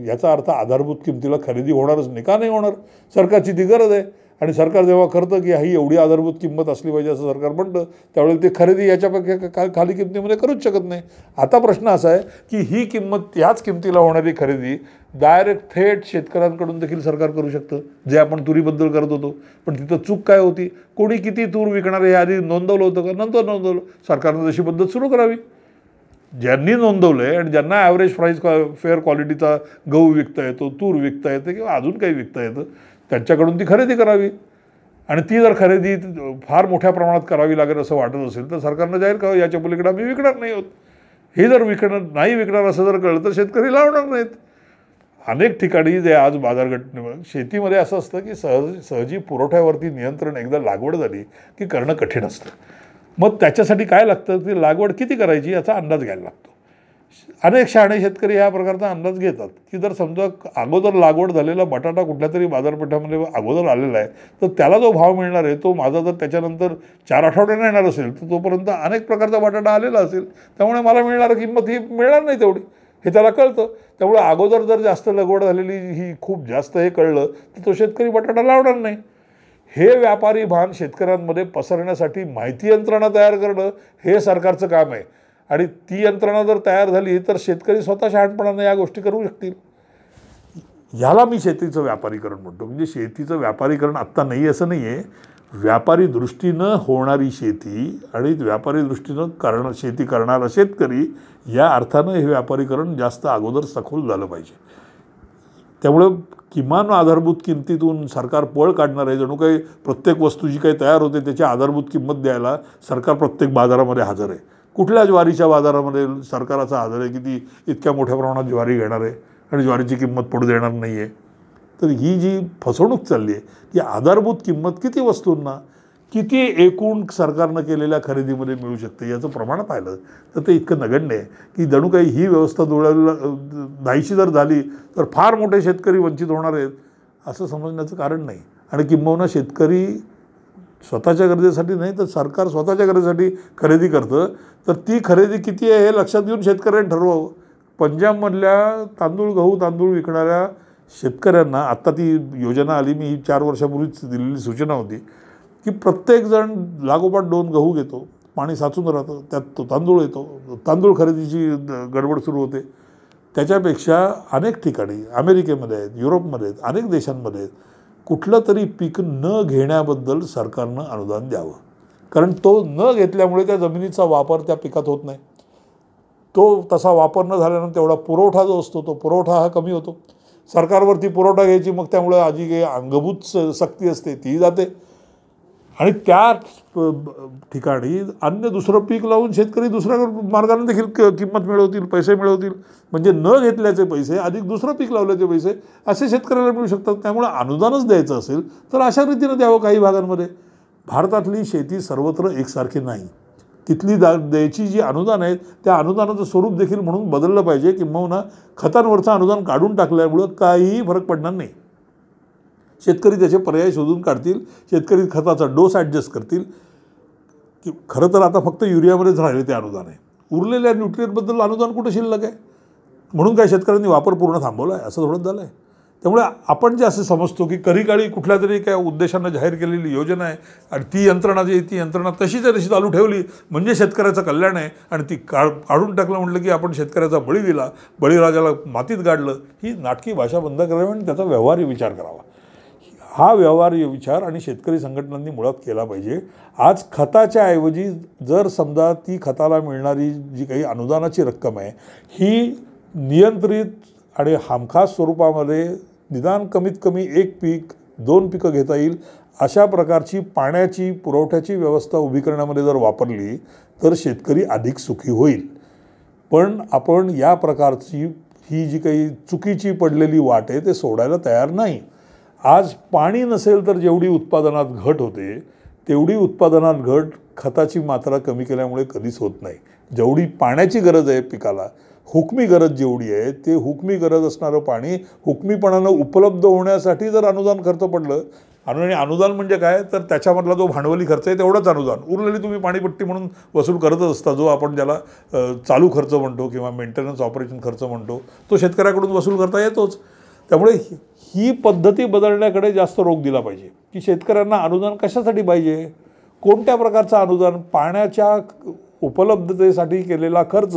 याचा अर्थ आधारभूत किमतीला खरेदी होणारच नाही का नाही होणार सरकारची ती गरज आहे आणि सरकार जेव्हा करतं की ही एवढी आधारभूत किंमत असली पाहिजे असं सरकार म्हणतं त्यावेळेला ते खरेदी याच्यापेक्षा का खाली किमतीमध्ये करूच शकत नाही आता प्रश्न असा आहे की ही किंमत त्याच किमतीला होणारी खरेदी डायरेक्ट थेट शेतकऱ्यांकडून देखील सरकार करू शकतं जे आपण तुरीबद्दल करत होतो पण तिथं चूक काय होती कोणी किती तूर विकणार हे आधी नोंदवलं होतं का नंतर नोंदवलं सरकारनं तशी पद्धत सुरू करावी ज्यांनी नोंदवलं आहे आणि ज्यांना ॲव्हरेज प्राईस फेअर क्वालिटीचा गहू विकता येतो तूर विकता येतं किंवा अजून काही विकता येतं त्यांच्याकडून ती खरेदी करावी आणि ती जर खरेदी फार मोठ्या प्रमाणात करावी लागेल असं वाटत असेल तर सरकारनं जाहीर करावं याच्या पलीकडे आम्ही विकणार नाही आहोत हे जर विकणार नाही विकणार असं जर कळलं तर शेतकरी लावणार नाहीत अनेक ठिकाणी जे आज बाजारगट शेतीमध्ये असं असतं की सहज सहजी पुरवठ्यावरती नियंत्रण एकदा लागवड झाली की करणं कठीण असतं मग त्याच्यासाठी काय लागतं ती लागवड किती करायची याचा अंदाज घ्यायला लागतो अनेक शहाणे शेतकरी या प्रकारचा अंदाज घेतात की जर समजा अगोदर लागवड झालेला बटाटा कुठल्या तरी बाजारपेठामध्ये अगोदर आलेला आहे तर त्याला जो भाव मिळणार आहे तो माझा जर त्याच्यानंतर चार आठवड्याने येणार असेल तर तोपर्यंत अनेक प्रकारचा बटाटा आलेला असेल त्यामुळे मला मिळणारी किंमत ही मिळणार नाही तेवढी हे त्याला कळतं त्यामुळे अगोदर जर जास्त लागवड झालेली ही खूप जास्त हे कळलं तर तो शेतकरी बटाटा लावणार नाही हे व्यापारी भान शेतकऱ्यांमध्ये पसरण्यासाठी माहिती यंत्रणा तयार करणं हे सरकारचं काम आहे आणि ती यंत्रणा जर तयार झाली तर शेतकरी स्वतः शहाणपणानं या गोष्टी करू शकतील ह्याला मी शेतीचं व्यापारीकरण म्हणतो म्हणजे शेतीचं व्यापारीकरण आत्ता नाही असं नाही आहे व्यापारी दृष्टीनं होणारी शेती आणि व्यापारी दृष्टीनं करणं शेती करणारा शेतकरी या अर्थानं हे व्यापारीकरण जास्त अगोदर सखोल झालं पाहिजे त्यामुळं किमान आधारभूत किमतीतून सरकार पळ काढणार आहे जणू काही प्रत्येक वस्तू जी काही तयार होते त्याची आधारभूत किंमत द्यायला सरकार प्रत्येक बाजारामध्ये हजर आहे कुठल्या ज्वारीच्या बाजारामध्ये सरकाराचा आधार आहे की ती इतक्या मोठ्या प्रमाणात ज्वारी घेणार आहे आणि ज्वारीची किंमत पडू देणार नाही आहे तर ही जी फसवणूक चालली आहे ती आधारभूत किंमत किती वस्तूंना किती एकूण सरकारनं केलेल्या खरेदीमध्ये मिळू शकते याचं प्रमाण पाहिलं तर ते इतकं नगण्य आहे की जणू काही ही व्यवस्था डोळ्याला नाहीशी जर झाली तर फार मोठे शेतकरी वंचित होणार आहेत असं समजण्याचं कारण नाही आणि किंबहुना शेतकरी स्वतःच्या गरजेसाठी नाही तर सरकार स्वतःच्या गरजेसाठी खरेदी करतं तर ती खरेदी किती आहे हे लक्षात घेऊन शेतकऱ्यांनी ठरवावं पंजाबमधल्या तांदूळ गहू तांदूळ विकणाऱ्या शेतकऱ्यांना आत्ता ती योजना आली मी ही चार वर्षापूर्वीच दिलेली सूचना होती की प्रत्येकजण लागोपाठ दोन गहू घेतो पाणी साचून राहतं त्यात तो तांदूळ येतो तांदूळ खरेदीची गडबड सुरू होते त्याच्यापेक्षा अनेक ठिकाणी अमेरिकेमध्ये आहेत युरोपमध्ये आहेत अनेक देशांमध्ये आहेत कुठलं तरी पीक न घेण्याबद्दल सरकारनं अनुदान द्यावं कारण तो न घेतल्यामुळे त्या जमिनीचा वापर त्या पिकात होत नाही तो तसा वापर न झाल्यानंतर तेवढा पुरवठा जो असतो तो पुरवठा हा कमी होतो सरकारवरती पुरवठा घ्यायची मग त्यामुळे आजी काही अंगभूत सक्ती असते ती जाते आणि त्या ठिकाणी अन्य दुसरं पीक लावून शेतकरी दुसऱ्या मार्गाने देखील क किंमत मिळवतील पैसे मिळवतील म्हणजे न घेतल्याचे पैसे अधिक दुसरं पीक लावल्याचे पैसे असे शेतकऱ्याला मिळू शकतात त्यामुळे अनुदानच द्यायचं असेल तर अशा रीतीनं द्यावं काही भागांमध्ये भारतातली शेती सर्वत्र एकसारखी नाही तिथली दा द्यायची जी अनुदान आहेत त्या अनुदानाचं स्वरूप देखील म्हणून बदललं पाहिजे किंबहुना खतांवरचं अनुदान काढून टाकल्यामुळं काहीही फरक पडणार नाही शेतकरी त्याचे पर्याय शोधून काढतील शेतकरी खताचा डोस ॲडजस्ट करतील की खरं तर आता फक्त युरियामध्येच राहिले ते अनुदान आहे उरलेल्या न्यूट्रियनबद्दल अनुदान कुठं शिल्लक आहे म्हणून काय शेतकऱ्यांनी वापर पूर्ण थांबवला आहे असं थोडं झालं आहे त्यामुळे आपण जे असं समजतो की कधी काळी कुठल्या तरी काय उद्देशानं जाहीर केलेली योजना आहे आणि ती यंत्रणा जी ती यंत्रणा तशीच तशी चालू ठेवली म्हणजे शेतकऱ्याचं कल्याण आहे आणि ती काढ काढून टाकलं म्हटलं की आपण शेतकऱ्याचा बळी दिला बळीराजाला मातीत गाडलं ही नाटकी भाषा बंद करावी आणि त्याचा व्यवहारी विचार करावा हा व्यवहार विचार आणि शेतकरी संघटनांनी मुळात केला पाहिजे आज खताच्या ऐवजी जर समजा ती खताला मिळणारी जी काही अनुदानाची रक्कम आहे ही नियंत्रित आणि हमखास स्वरूपामध्ये निदान कमीत कमी एक पीक दोन पिकं घेता येईल अशा प्रकारची पाण्याची पुरवठ्याची व्यवस्था उभी करण्यामध्ये जर वापरली तर शेतकरी अधिक सुखी होईल पण आपण या प्रकारची ही जी काही चुकीची पडलेली वाट आहे ते सोडायला तयार नाही आज पाणी नसेल तर जेवढी उत्पादनात घट होते तेवढी उत्पादनात घट खताची मात्रा कमी केल्यामुळे कधीच होत नाही जेवढी पाण्याची गरज आहे पिकाला हुकमी गरज जेवढी आहे ते हुकमी गरज असणारं पाणी हुकमीपणानं उपलब्ध होण्यासाठी जर अनुदान खर्च पडलं आणि अनुदान म्हणजे काय तर त्याच्यामधला जो भांडवली खर्च आहे तेवढंच अनुदान उरलेली तुम्ही पाणीपट्टी म्हणून वसूल करतच असता जो आपण ज्याला चालू खर्च म्हणतो किंवा मेंटेनन्स ऑपरेशन खर्च म्हणतो तो शेतकऱ्याकडून वसूल करता येतोच त्यामुळे ही पद्धती बदलण्याकडे जास्त रोग दिला पाहिजे की शेतकऱ्यांना अनुदान कशासाठी पाहिजे कोणत्या प्रकारचं अनुदान पाण्याच्या उपलब्धतेसाठी केलेला खर्च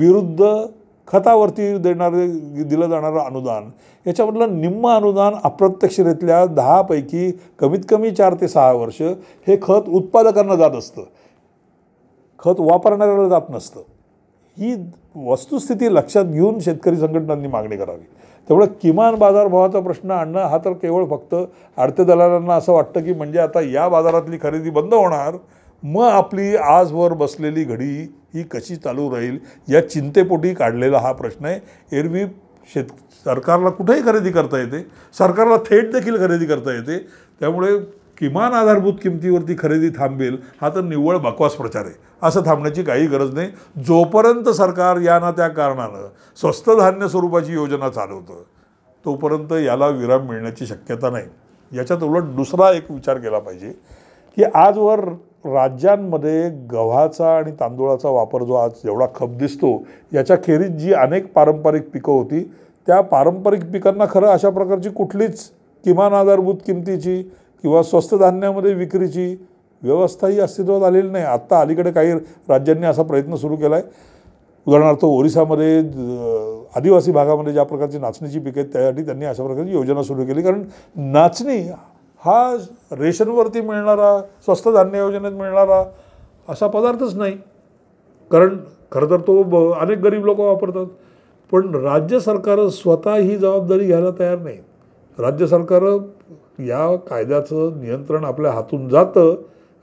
विरुद्ध खतावरती देणारे दिलं जाणारं अनुदान याच्यामधलं निम्म अनुदान अप्रत्यक्षरित्या दहापैकी कमीत कमी चार ते सहा वर्ष हे खत उत्पादकांना जात असतं खत वापरणाऱ्याला जात नसतं ही वस्तुस्थिती लक्षात घेऊन शेतकरी संघटनांनी मागणी करावी त्यामुळे किमान बाजारभावाचा प्रश्न आणणं हा तर केवळ फक्त आडते दलालांना असं वाटतं की म्हणजे आता या बाजारातली खरेदी बंद होणार मग आपली आजवर बसलेली घडी ही कशी चालू राहील या चिंतेपोटी काढलेला हा प्रश्न आहे एरवी शेत सरकारला कुठेही खरेदी करता येते सरकारला थेट देखील खरेदी करता येते त्यामुळे किमान आधारभूत किमतीवरती खरेदी थांबेल हा तर निव्वळ बकवास प्रचार आहे असं थांबण्याची काही गरज नाही जोपर्यंत सरकार या ना त्या कारणानं स्वस्त धान्य स्वरूपाची योजना चालवतं तोपर्यंत याला विराम मिळण्याची शक्यता नाही याच्यात उलट दुसरा एक विचार केला पाहिजे की आजवर राज्यांमध्ये गव्हाचा आणि तांदूळाचा वापर जो आज एवढा खप दिसतो याच्या खेरीज जी अनेक पारंपरिक पिकं होती त्या पारंपरिक पिकांना खरं अशा प्रकारची कुठलीच किमान आधारभूत किमतीची किंवा स्वस्त धान्यामध्ये विक्रीची व्यवस्थाही अस्तित्वात आलेली नाही आत्ता अलीकडे काही राज्यांनी असा प्रयत्न सुरू केला आहे उदाहरणार्थ ओरिसामध्ये आदिवासी भागामध्ये ज्या प्रकारची नाचणीची पिके आहेत त्यासाठी त्यांनी अशा प्रकारची योजना सुरू केली कारण नाचणी हा रेशनवरती मिळणारा स्वस्त धान्य योजनेत मिळणारा असा पदार्थच नाही कारण खरं तर तो ब अनेक गरीब लोक वापरतात पण राज्य सरकार स्वतः ही जबाबदारी घ्यायला तयार नाही राज्य सरकार या कायद्याचं नियंत्रण आपल्या हातून जातं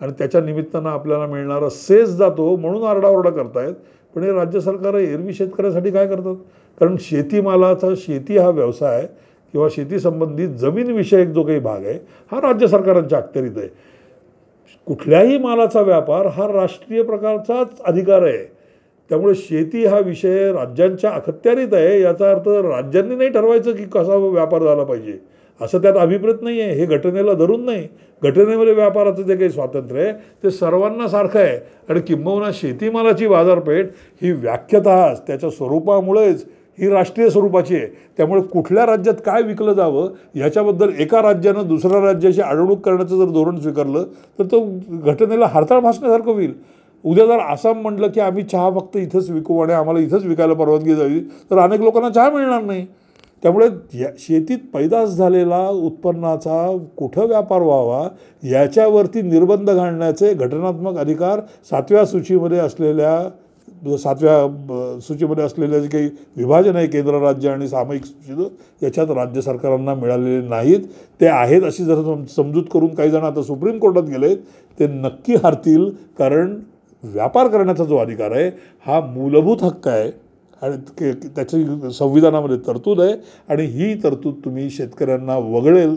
आणि त्याच्या निमित्तानं आपल्याला मिळणारा सेस जातो म्हणून आरडाओरडा करतायत पण हे राज्य सरकार एरवी शेतकऱ्यासाठी काय करतात कारण शेतीमालाचा शेती हा व्यवसाय किंवा शेतीसंबंधित जमीनविषयक जो काही भाग आहे हा राज्य सरकारांच्या अखत्यारीत आहे कुठल्याही मालाचा व्यापार हा राष्ट्रीय प्रकारचाच अधिकार आहे त्यामुळे शेती हा विषय राज्यांच्या अखत्यारीत आहे याचा अर्थ राज्यांनी नाही ठरवायचं की कसा व्यापार झाला पाहिजे असं त्यात अभिप्रेत नाही आहे हे घटनेला धरून नाही घटनेमध्ये व्यापाराचं जे काही स्वातंत्र्य आहे ते सर्वांना सारखं आहे आणि किंबहुना शेतीमालाची बाजारपेठ ही व्याख्यतःच त्याच्या स्वरूपामुळेच ही राष्ट्रीय स्वरूपाची आहे त्यामुळे कुठल्या राज्यात काय विकलं जावं ह्याच्याबद्दल एका राज्यानं दुसऱ्या राज्याशी अडवणूक करण्याचं जर धोरण स्वीकारलं तर तो घटनेला हरताळ भासण्यासारखं होईल उद्या जर आसाम म्हटलं की आम्ही चहा फक्त इथंच विकू आणि आम्हाला इथंच विकायला परवानगी द्यावी तर अनेक लोकांना चहा मिळणार नाही त्यामुळे शेतीत पैदास झालेला उत्पन्नाचा कुठं व्यापार व्हावा याच्यावरती निर्बंध घालण्याचे घटनात्मक अधिकार सातव्या सूचीमध्ये असलेल्या सातव्या सूचीमध्ये असलेले जे काही विभाजन आहे केंद्र राज्य आणि सामायिक सूची याच्यात राज्य सरकारांना मिळालेले नाहीत ते आहेत अशी जर समजूत करून काही जण आता सुप्रीम कोर्टात गेलेत ते नक्की हरतील कारण व्यापार करण्याचा जो अधिकार आहे हा मूलभूत हक्क आहे आणि त्याची संविधानामध्ये तरतूद आहे आणि ही तरतूद तुम्ही शेतकऱ्यांना वगळेल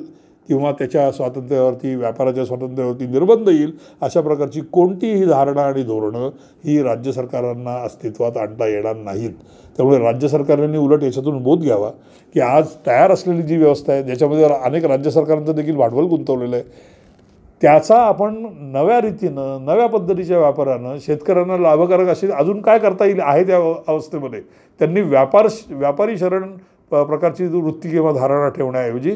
किंवा त्याच्या स्वातंत्र्यावरती व्यापाराच्या स्वातंत्र्यावरती निर्बंध येईल अशा प्रकारची कोणतीही धारणा आणि धोरणं ही राज्य सरकारांना अस्तित्वात आणता येणार नाहीत त्यामुळे राज्य सरकारांनी उलट याच्यातून बोध घ्यावा की आज तयार असलेली जी व्यवस्था आहे ज्याच्यामध्ये अनेक राज्य सरकारांचं देखील भांडवल गुंतवलेलं आहे त्याचा आपण नव्या रीतीनं नव्या पद्धतीच्या व्यापारानं शेतकऱ्यांना लाभकारक असे अजून काय करता येईल आहे त्या अवस्थेमध्ये त्यांनी व्यापार व्यापारी शरण प्रकारची वृत्ती किंवा धारणा ठेवण्याऐवजी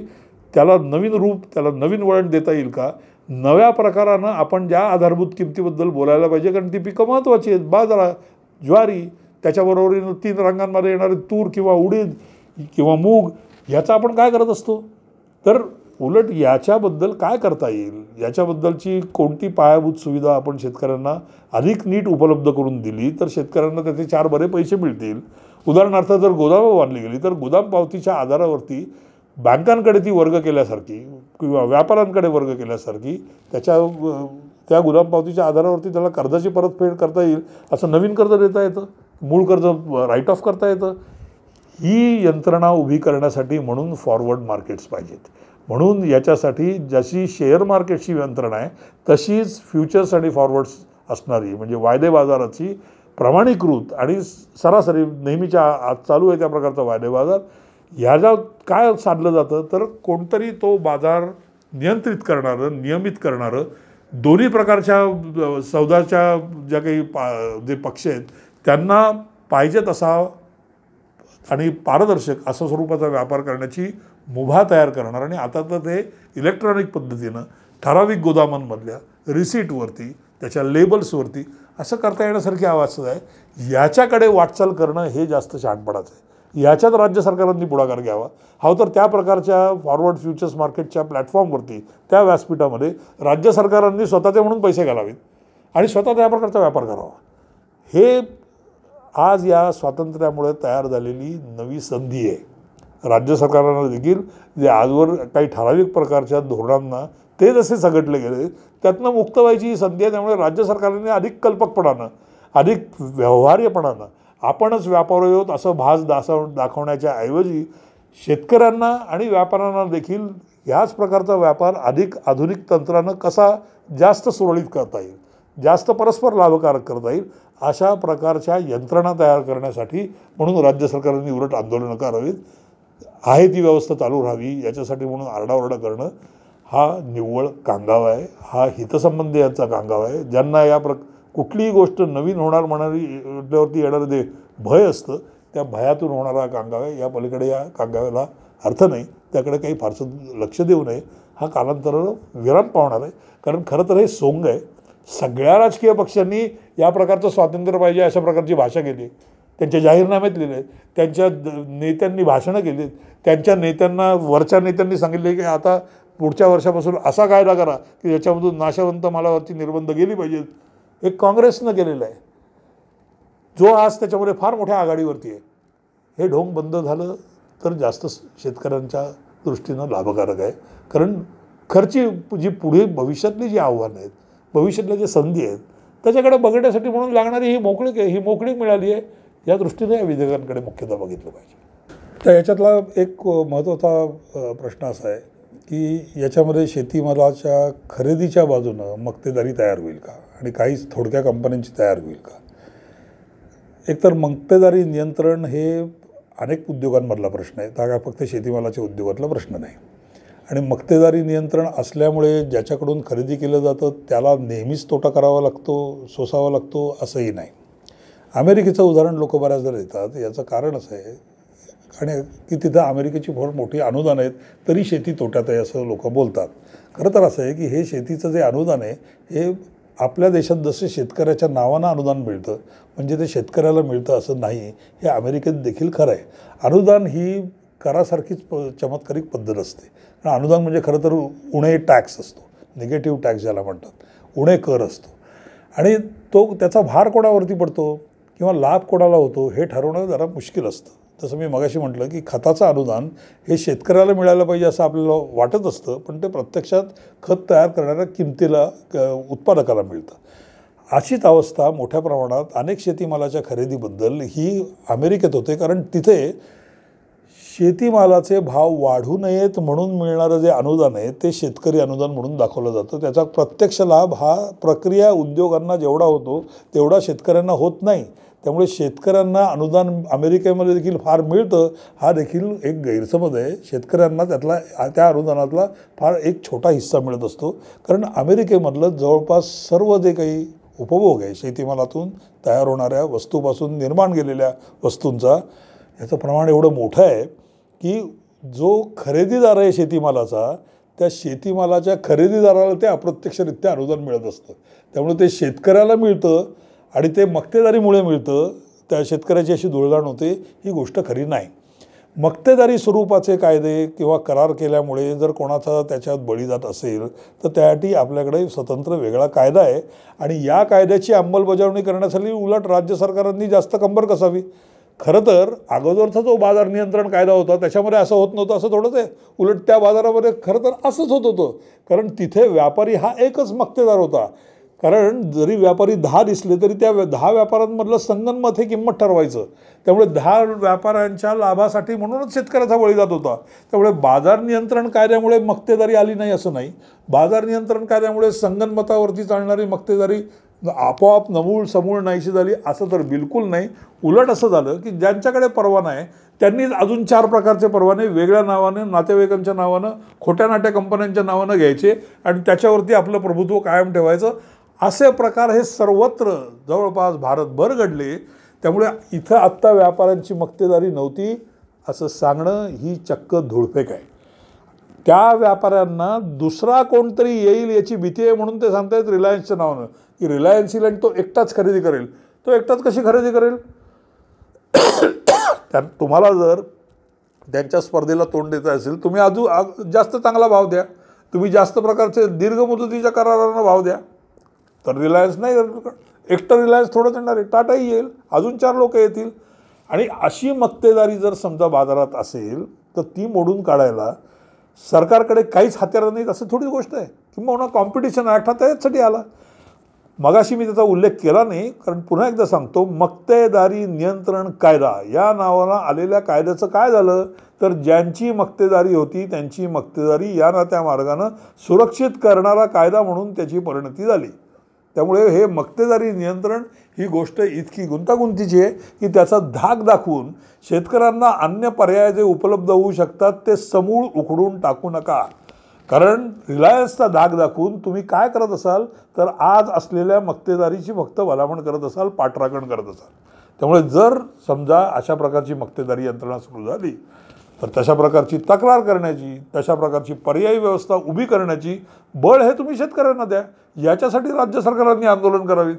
त्याला नवीन रूप त्याला नवीन वळण देता येईल का नव्या प्रकारानं आपण ज्या आधारभूत किमतीबद्दल बोलायला पाहिजे कारण ती पिकं महत्त्वाची आहेत बाजरा ज्वारी त्याच्याबरोबरीनं तीन रंगांमध्ये येणारे तूर किंवा उडीद किंवा मूग ह्याचा आपण काय करत असतो तर उलट याच्याबद्दल काय करता येईल याच्याबद्दलची कोणती पायाभूत सुविधा आपण शेतकऱ्यांना अधिक नीट उपलब्ध करून दिली तर शेतकऱ्यांना त्याचे चार बरे पैसे मिळतील उदाहरणार्थ जर गोदामं बांधली गेली तर गोदाम पावतीच्या आधारावरती बँकांकडे ती वर्ग केल्यासारखी किंवा व्यापाऱ्यांकडे वर्ग केल्यासारखी त्याच्या त्या गोदाम पावतीच्या आधारावरती त्याला कर्जाची परतफेड करता येईल असं नवीन कर्ज देता येतं मूळ कर्ज राईट ऑफ करता येतं ही यंत्रणा उभी करण्यासाठी म्हणून फॉरवर्ड मार्केट्स पाहिजेत म्हणून याच्यासाठी जशी शेअर मार्केटची यंत्रणा आहे तशीच फ्युचर्स आणि फॉरवर्ड्स असणारी म्हणजे वायदे बाजाराची प्रमाणीकृत आणि सरासरी नेहमीच्या आज चालू आहे त्या प्रकारचा वायदे बाजार ह्याच्या काय साधलं जातं तर कोणतरी तो बाजार नियंत्रित करणारं नियमित करणारं दोन्ही प्रकारच्या सौदाच्या ज्या काही पा जे पक्ष आहेत त्यांना पाहिजे तसा आणि पारदर्शक असं स्वरूपाचा व्यापार करण्याची मुभा तयार करणार आणि आता तर ते इलेक्ट्रॉनिक पद्धतीनं ठराविक गोदामांमधल्या रिसीटवरती त्याच्या लेबल्सवरती असं करता येण्यासारखी आवाज आहे याच्याकडे वाटचाल करणं हे जास्त शहाणपणाचं आहे याच्यात राज्य सरकारांनी पुढाकार घ्यावा हा तर त्या प्रकारच्या फॉरवर्ड फ्युचर्स मार्केटच्या प्लॅटफॉर्मवरती त्या व्यासपीठामध्ये राज्य सरकारांनी स्वतःचे म्हणून पैसे घालावेत आणि स्वतः त्या प्रकारचा व्यापार करावा हे आज या स्वातंत्र्यामुळे तयार झालेली नवी संधी आहे राज्य सरकारांना देखील जे आजवर काही ठराविक प्रकारच्या धोरणांना ते जसे सगटले गेले त्यातनं मुक्त व्हायची ही संधी आहे त्यामुळे राज्य सरकारने अधिक कल्पकपणानं अधिक व्यवहार्यपणानं आपणच व्यापारी आहोत असं भास दासव दाखवण्याच्या ऐवजी शेतकऱ्यांना आणि व्यापाऱ्यांना देखील ह्याच प्रकारचा व्यापार अधिक आधुनिक तंत्रानं कसा जास्त सुरळीत करता येईल जास्त परस्पर लाभकारक करता येईल अशा प्रकारच्या यंत्रणा तयार करण्यासाठी म्हणून राज्य सरकारने उलट आंदोलनं करावीत आहे ती व्यवस्था चालू राहावी याच्यासाठी म्हणून आरडाओरडा करणं हा निव्वळ कांगाव आहे हा हितसंबंध याचा कांगावा आहे ज्यांना या प्र कुठलीही गोष्ट नवीन होणार म्हणाली म्हटल्यावरती येणारं जे भय असतं त्या भयातून होणारा कांगाव आहे या पलीकडे या कांगाव्याला अर्थ नाही त्याकडे काही फारसं लक्ष देऊ नये हा कालांतरानं विराम पावणार आहे कारण खरं तर हे सोंग आहे सगळ्या राजकीय पक्षांनी या प्रकारचं स्वातंत्र्य पाहिजे अशा प्रकारची भाषा केली त्यांच्या जाहीरनाम्यात लिहिले आहेत त्यांच्या नेत्यांनी भाषणं केली आहेत त्यांच्या नेत्यांना वरच्या नेत्यांनी सांगितले की आता पुढच्या वर्षापासून असा कायदा करा की ज्याच्यामधून नाशवंत मालावरती निर्बंध गेली पाहिजेत हे काँग्रेसनं केलेलं आहे जो आज त्याच्यामध्ये फार मोठ्या आघाडीवरती आहे हे ढोंग बंद झालं तर जास्त शेतकऱ्यांच्या दृष्टीनं लाभकारक आहे कारण खर्ची जी पुढे भविष्यातली जी आव्हानं आहेत भविष्यातल्या ज्या संधी आहेत त्याच्याकडे बघण्यासाठी म्हणून लागणारी ही मोकळीक आहे ही मोकळीक मिळाली आहे या दृष्टीने या विधेयकांकडे मुख्यतः बघितलं पाहिजे तर याच्यातला एक महत्त्वाचा प्रश्न असा आहे की याच्यामध्ये शेतीमालाच्या खरेदीच्या बाजूनं मक्तेदारी तयार होईल का आणि काहीच थोडक्या कंपन्यांची तयार होईल का एकतर मक्तेदारी नियंत्रण हे अनेक उद्योगांमधला प्रश्न आहे हा काय फक्त शेतीमालाच्या उद्योगातला प्रश्न नाही आणि मक्तेदारी नियंत्रण असल्यामुळे ज्याच्याकडून खरेदी केलं जातं त्याला नेहमीच तोटा करावा लागतो सोसावा लागतो असंही नाही अमेरिकेचं उदाहरण लोक बऱ्याचदा देतात याचं कारण असं आहे आणि की तिथं अमेरिकेची फार मोठी अनुदान आहेत तरी शेती तोट्यात आहे असं लोक बोलतात खरं तर असं आहे की हे शेतीचं जे अनुदान आहे हे आपल्या देशात जसं शेतकऱ्याच्या नावानं अनुदान मिळतं म्हणजे ते शेतकऱ्याला मिळतं असं नाही हे अमेरिकेत देखील खरं आहे अनुदान ही करासारखीच प चमत्कारिक पद्धत असते कारण अनुदान म्हणजे खरं तर उणे टॅक्स असतो निगेटिव्ह टॅक्स ज्याला म्हणतात उणे कर असतो आणि तो त्याचा भार कोणावरती पडतो किंवा लाभ कोणाला होतो हे ठरवणं जरा मुश्किल असतं जसं मी मगाशी म्हटलं की खताचं अनुदान हे शेतकऱ्याला मिळायला पाहिजे असं आपल्याला वाटत असतं पण ते प्रत्यक्षात खत तयार करणाऱ्या किमतीला उत्पादकाला मिळतं अशीच अवस्था मोठ्या प्रमाणात अनेक शेतीमालाच्या खरेदीबद्दल ही अमेरिकेत होते कारण तिथे शेतीमालाचे भाव वाढू नयेत म्हणून मिळणारं जे अनुदान आहे ते शेतकरी अनुदान म्हणून दाखवलं जातं त्याचा प्रत्यक्ष लाभ हा प्रक्रिया उद्योगांना जेवढा होतो तेवढा शेतकऱ्यांना होत नाही त्यामुळे शेतकऱ्यांना अनुदान अमेरिकेमध्ये देखील फार मिळतं हा देखील एक गैरसमज आहे शेतकऱ्यांना त्यातला त्या अनुदानातला फार एक छोटा हिस्सा मिळत असतो कारण अमेरिकेमधलं जवळपास सर्व जे काही उपभोग आहे शेतीमालातून तयार होणाऱ्या वस्तूपासून निर्माण केलेल्या वस्तूंचा याचं प्रमाण एवढं मोठं आहे की जो खरेदीदार आहे शेतीमालाचा त्या शेतीमालाच्या खरेदीदाराला ते अप्रत्यक्षरित्या अनुदान मिळत असतं त्यामुळे ते शेतकऱ्याला मिळतं आणि ते मक्तेदारीमुळे मिळतं त्या शेतकऱ्याची अशी दुळदाण होते ही गोष्ट खरी नाही मक्तेदारी स्वरूपाचे कायदे किंवा करार केल्यामुळे जर कोणाचा त्याच्यात बळी जात असेल तर त्यासाठी आपल्याकडे स्वतंत्र वेगळा कायदा आहे आणि या कायद्याची अंमलबजावणी करण्यासाठी उलट राज्य सरकारांनी जास्त कंबर कसावी खरं तर अगोदरचा जो बाजार नियंत्रण कायदा होता त्याच्यामध्ये असं होत नव्हतं असं थोडंच आहे उलट त्या बाजारामध्ये खरं तर असंच होत होतं कारण तिथे व्यापारी हा एकच मक्तेदार होता कारण जरी व्यापारी दहा दिसले तरी त्या दहा व्यापाऱ्यांमधलं संगनमत हे किंमत ठरवायचं त्यामुळे दहा व्यापाऱ्यांच्या लाभासाठी म्हणूनच शेतकऱ्याचा बळी जात होता त्यामुळे बाजार नियंत्रण कायद्यामुळे मक्तेदारी आली नाही असं नाही बाजार नियंत्रण कायद्यामुळे संगनमतावरती चालणारी मक्तेदारी आपोआप नमूळ समूळ नाहीशी झाली असं तर बिलकुल नाही उलट असं झालं की ज्यांच्याकडे परवाना आहे त्यांनी अजून चार प्रकारचे परवाने वेगळ्या नावाने नातेवाईकांच्या नावानं खोट्या नाट्या कंपन्यांच्या नावानं घ्यायचे आणि त्याच्यावरती आपलं प्रभुत्व कायम ठेवायचं असे प्रकार हे सर्वत्र जवळपास भारतभर घडले त्यामुळे इथं आत्ता व्यापाऱ्यांची मक्तेदारी नव्हती असं सांगणं ही चक्क धुळफेक आहे त्या व्यापाऱ्यांना दुसरा कोणतरी येईल याची भीती आहे म्हणून ते सांगतायत रिलायन्सच्या नावानं की रिलायन्स आणि तो एकटाच खरेदी करेल तो एकटाच कशी खरेदी करेल *coughs* त्या तुम्हाला जर त्यांच्या स्पर्धेला तोंड देता असेल तुम्ही अजून जास्त चांगला भाव द्या तुम्ही जास्त प्रकारचे दीर्घ मुदतीच्या करारांना भाव द्या तर रिलायन्स नाही एकटं रिलायन्स थोडंच येणार आहे टाटाही येईल अजून चार लोक येतील आणि अशी मक्तेदारी जर समजा बाजारात असेल तर ती मोडून काढायला सरकारकडे काहीच हत्यारं नाहीत असं थोडी गोष्ट आहे किंवा कॉम्पिटिशन आठ त्याच्यासाठी आला मगाशी मी त्याचा उल्लेख केला नाही कारण पुन्हा एकदा सांगतो मक्तेदारी नियंत्रण कायदा या नावाला आलेल्या कायद्याचं काय झालं तर ज्यांची मक्तेदारी होती त्यांची मक्तेदारी या ना त्या मार्गानं सुरक्षित करणारा कायदा म्हणून त्याची परिणती झाली त्यामुळे हे मक्तेदारी नियंत्रण ही गोष्ट इतकी गुंतागुंतीची आहे की त्याचा धाक दाखवून शेतकऱ्यांना अन्य पर्याय जे उपलब्ध होऊ शकतात ते समूळ उखडून टाकू नका कारण रिलायन्सचा धाक दाखवून तुम्ही काय करत असाल तर आज असलेल्या मक्तेदारीची फक्त भलामण करत असाल पाठराखण करत असाल त्यामुळे जर समजा अशा प्रकारची मक्तेदारी यंत्रणा सुरू झाली तर तशा प्रकारची तक्रार करण्याची तशा प्रकारची पर्यायी व्यवस्था उभी करण्याची बळ हे तुम्ही शेतकऱ्यांना द्या याच्यासाठी राज्य सरकारांनी आंदोलन करावे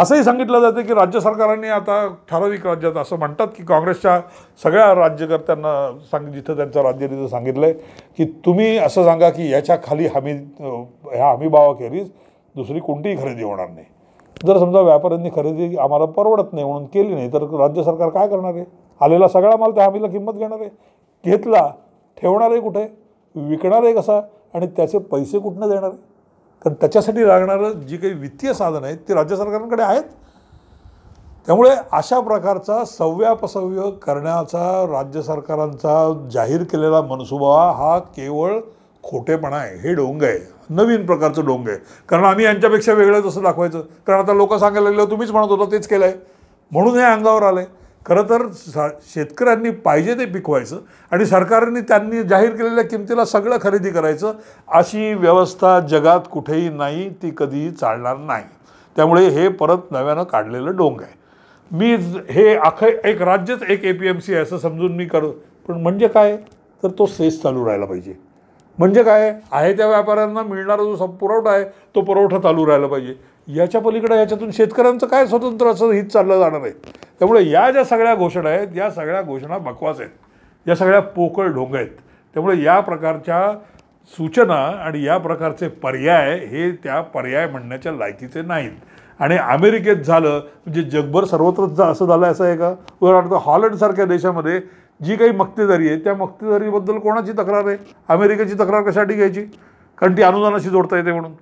असंही सांगितलं जातं की राज्य सरकारांनी आता ठराविक राज्यात असं म्हणतात की काँग्रेसच्या सगळ्या राज्यकर्त्यांना सांग जिथं त्यांचं राज्य तिथं सांगितलं आहे की तुम्ही असं सांगा की याच्या खाली हमी ह्या हमीभावाखेरीज दुसरी कोणतीही खरेदी होणार नाही जर समजा व्यापाऱ्यांनी खरेदी आम्हाला परवडत नाही म्हणून केली नाही तर राज्य सरकार काय करणार आहे आलेला सगळा माल त्या हमीला किंमत घेणार आहे घेतला ठेवणार आहे कुठे विकणार आहे कसा आणि त्याचे पैसे कुठनं देणार आहे कारण त्याच्यासाठी लागणारं जी काही वित्तीय साधन आहेत ती राज्य सरकारांकडे आहेत त्यामुळे अशा प्रकारचा सव्यापसव्य करण्याचा राज्य सरकारांचा जाहीर केलेला मनसुबा हा केवळ खोटेपणा आहे हे डोंग आहे नवीन प्रकारचं डोंग आहे कारण आम्ही यांच्यापेक्षा वेगळं जसं दाखवायचं कारण आता लोक सांगायला लागलं तुम्हीच म्हणत होता तेच केलं आहे म्हणून हे अंगावर आलं आहे खरं तर शेतकऱ्यांनी पाहिजे ते पिकवायचं आणि सरकारने त्यांनी जाहीर केलेल्या किमतीला सगळं खरेदी करायचं अशी व्यवस्था जगात कुठेही नाही ती कधीही चालणार नाही त्यामुळे हे परत नव्यानं काढलेलं डोंग आहे मी हे अख्खं एक राज्यच एक ए पी एम सी आहे असं समजून मी करू पण म्हणजे काय तर तो सेस चालू राहायला पाहिजे म्हणजे काय आहे त्या व्यापाऱ्यांना मिळणारा जो पुरवठा आहे तो पुरवठा चालू राहिला पाहिजे याच्या पलीकडे याच्यातून शेतकऱ्यांचं काय स्वतंत्र असं हित चाललं जाणार आहे त्यामुळे या ज्या सगळ्या घोषणा आहेत या सगळ्या घोषणा बकवास आहेत या सगळ्या पोकळ ढोंग आहेत त्यामुळे या प्रकारच्या सूचना आणि या प्रकारचे पर्याय हे त्या पर्याय म्हणण्याच्या लायकीचे नाहीत आणि अमेरिकेत झालं म्हणजे जगभर सर्वत्रच असं झालं असं आहे का उदाहरणार्थ हॉलंडसारख्या देशामध्ये जी काही मक्तेदारी आहे त्या मक्तेदारीबद्दल कोणाची तक्रार आहे अमेरिकेची तक्रार कशासाठी घ्यायची कारण ती अनुदानाशी जोडता येते म्हणून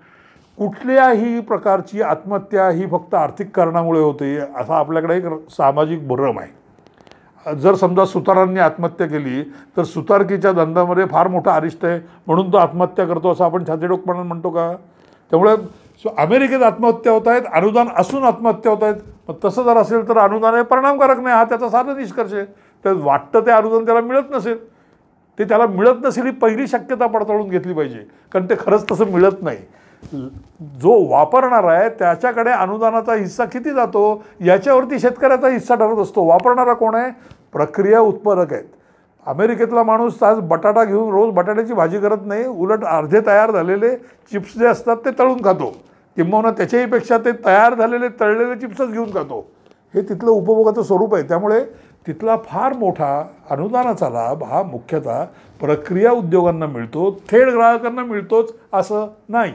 कुठल्याही प्रकारची आत्महत्या ही फक्त आर्थिक कारणामुळे होते असा आपल्याकडे एक सामाजिक भ्रम आहे जर समजा सुतारांनी आत्महत्या केली तर सुतारकीच्या धंदामध्ये फार मोठा आरिष्ट आहे म्हणून तो आत्महत्या करतो असं आपण छातीडोकपणा म्हणतो का त्यामुळे अमेरिकेत आत्महत्या होत आहेत अनुदान असून आत्महत्या होत आहेत तसं जर असेल तर अनुदान हे परिणामकारक नाही हा त्याचा साधा निष्कर्ष आहे तर वाटतं ते अनुदान त्याला मिळत नसेल ते त्याला मिळत नसेल ही पहिली शक्यता पडताळून घेतली पाहिजे कारण ते खरंच तसं मिळत नाही जो वापरणार आहे त्याच्याकडे अनुदानाचा हिस्सा किती जातो याच्यावरती शेतकऱ्याचा हिस्सा ठरत असतो वापरणारा कोण आहे प्रक्रिया उत्पादक आहेत अमेरिकेतला माणूस आज बटाटा घेऊन रोज बटाट्याची भाजी करत नाही उलट अर्धे तयार झालेले चिप्स जे असतात ते तळून खातो किंबहुना त्याच्याहीपेक्षा ते तयार झालेले तळलेले चिप्सच घेऊन खातो हे तिथलं उपभोगाचं स्वरूप आहे त्यामुळे तिथला फार मोठा अनुदानाचा लाभ हा मुख्यतः प्रक्रिया उद्योगांना मिळतो थेट ग्राहकांना मिळतोच असं नाही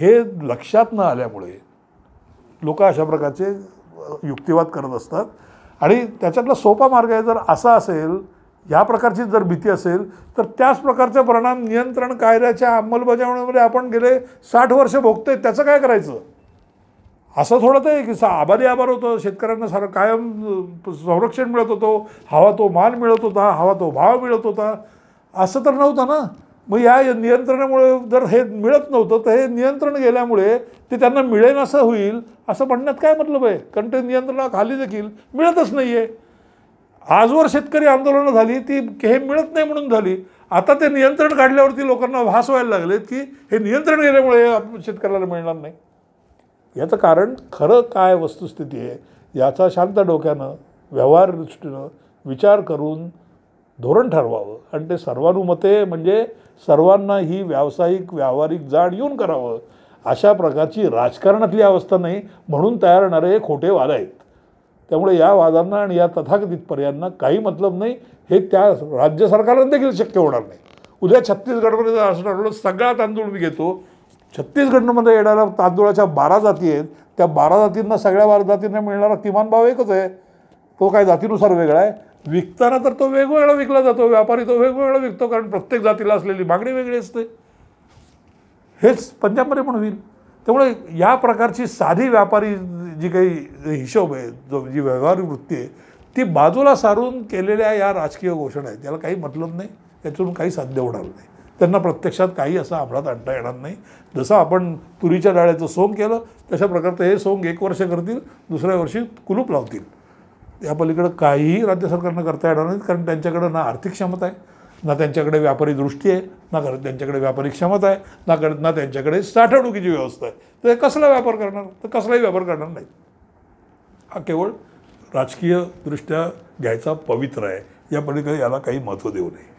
हे लक्षात न आल्यामुळे लोक अशा प्रकारचे युक्तिवाद करत असतात आणि त्याच्यातला सोपा मार्ग आहे जर असा असेल या प्रकारची जर भीती असेल तर त्याच प्रकारचे परिणाम नियंत्रण कायद्याच्या अंमलबजावणीमध्ये आपण गेले साठ वर्ष भोगतोय त्याचं काय करायचं असं थोडं ते की सा आभारी आभार होतं शेतकऱ्यांना सारं कायम संरक्षण मिळत होतो हवा तो मान मिळत होता हवा तो भाव मिळत होता असं तर नव्हतं ना मग या नियंत्रणामुळे जर हे मिळत नव्हतं तर हे नियंत्रण गेल्यामुळे ते त्यांना मिळेन असं होईल असं म्हणण्यात काय मतलब आहे कारण ते नियंत्रणाखाली देखील मिळतच नाही आहे आजवर शेतकरी आंदोलनं झाली ती हे मिळत नाही म्हणून झाली आता ते नियंत्रण काढल्यावरती लोकांना भास व्हायला लागलेत की हे नियंत्रण गेल्यामुळे शेतकऱ्याला मिळणार नाही याचं कारण खरं काय वस्तुस्थिती आहे याचा शांत डोक्यानं व्यवहार दृष्टीनं विचार करून धोरण ठरवावं आणि ते सर्वानुमते म्हणजे सर्वांना ही व्यावसायिक व्यावहारिक जाण येऊन करावं अशा प्रकारची राजकारणातली अवस्था नाही म्हणून तयार होणारे हे खोटे वाद आहेत त्यामुळे या वादांना आणि या तथाकथित पर्यांना काही मतलब नाही हे त्या राज्य सरकारला देखील शक्य होणार नाही उद्या छत्तीसगडमध्ये असं ठरवलं सगळा तांदूळ मी घेतो छत्तीसगडमध्ये येणाऱ्या तांदुळाच्या बारा जाती आहेत त्या बारा जातींना सगळ्या बारा जातींना मिळणारा किमान भाव एकच आहे तो काय जातीनुसार वेगळा आहे विकताना तर तो वेगवेगळा विकला जातो व्यापारी तो वेगवेगळा विकतो कारण प्रत्येक जातीला असलेली मागणी वेगळी असते हेच पंजाबमध्ये पण होईल त्यामुळे या प्रकारची साधी व्यापारी जी काही हिशोब आहे जो जी व्यवहारिक वृत्ती आहे ती बाजूला सारून केलेल्या या राजकीय घोषणा आहेत त्याला काही मतलब नाही त्यातून काही साध्य होणार नाही त्यांना प्रत्यक्षात काही असं आपणात आणता येणार नाही जसं आपण तुरीच्या डाळ्याचं सोंग केलं तशा प्रकारचं हे सोंग एक वर्ष करतील दुसऱ्या वर्षी कुलूप लावतील या पलीकडं काहीही राज्य सरकारनं करता येणार नाहीत कारण त्यांच्याकडं ना आर्थिक क्षमता आहे ना त्यांच्याकडे व्यापारी दृष्टी आहे ना कारण त्यांच्याकडे व्यापारी क्षमता आहे ना कारण ना त्यांच्याकडे साठवणुकीची व्यवस्था आहे तर कसला व्यापार करणार तर कसलाही व्यापार करणार नाही हा केवळ राजकीयदृष्ट्या घ्यायचा पवित्र आहे या पलीकडे याला काही महत्त्व देऊ नये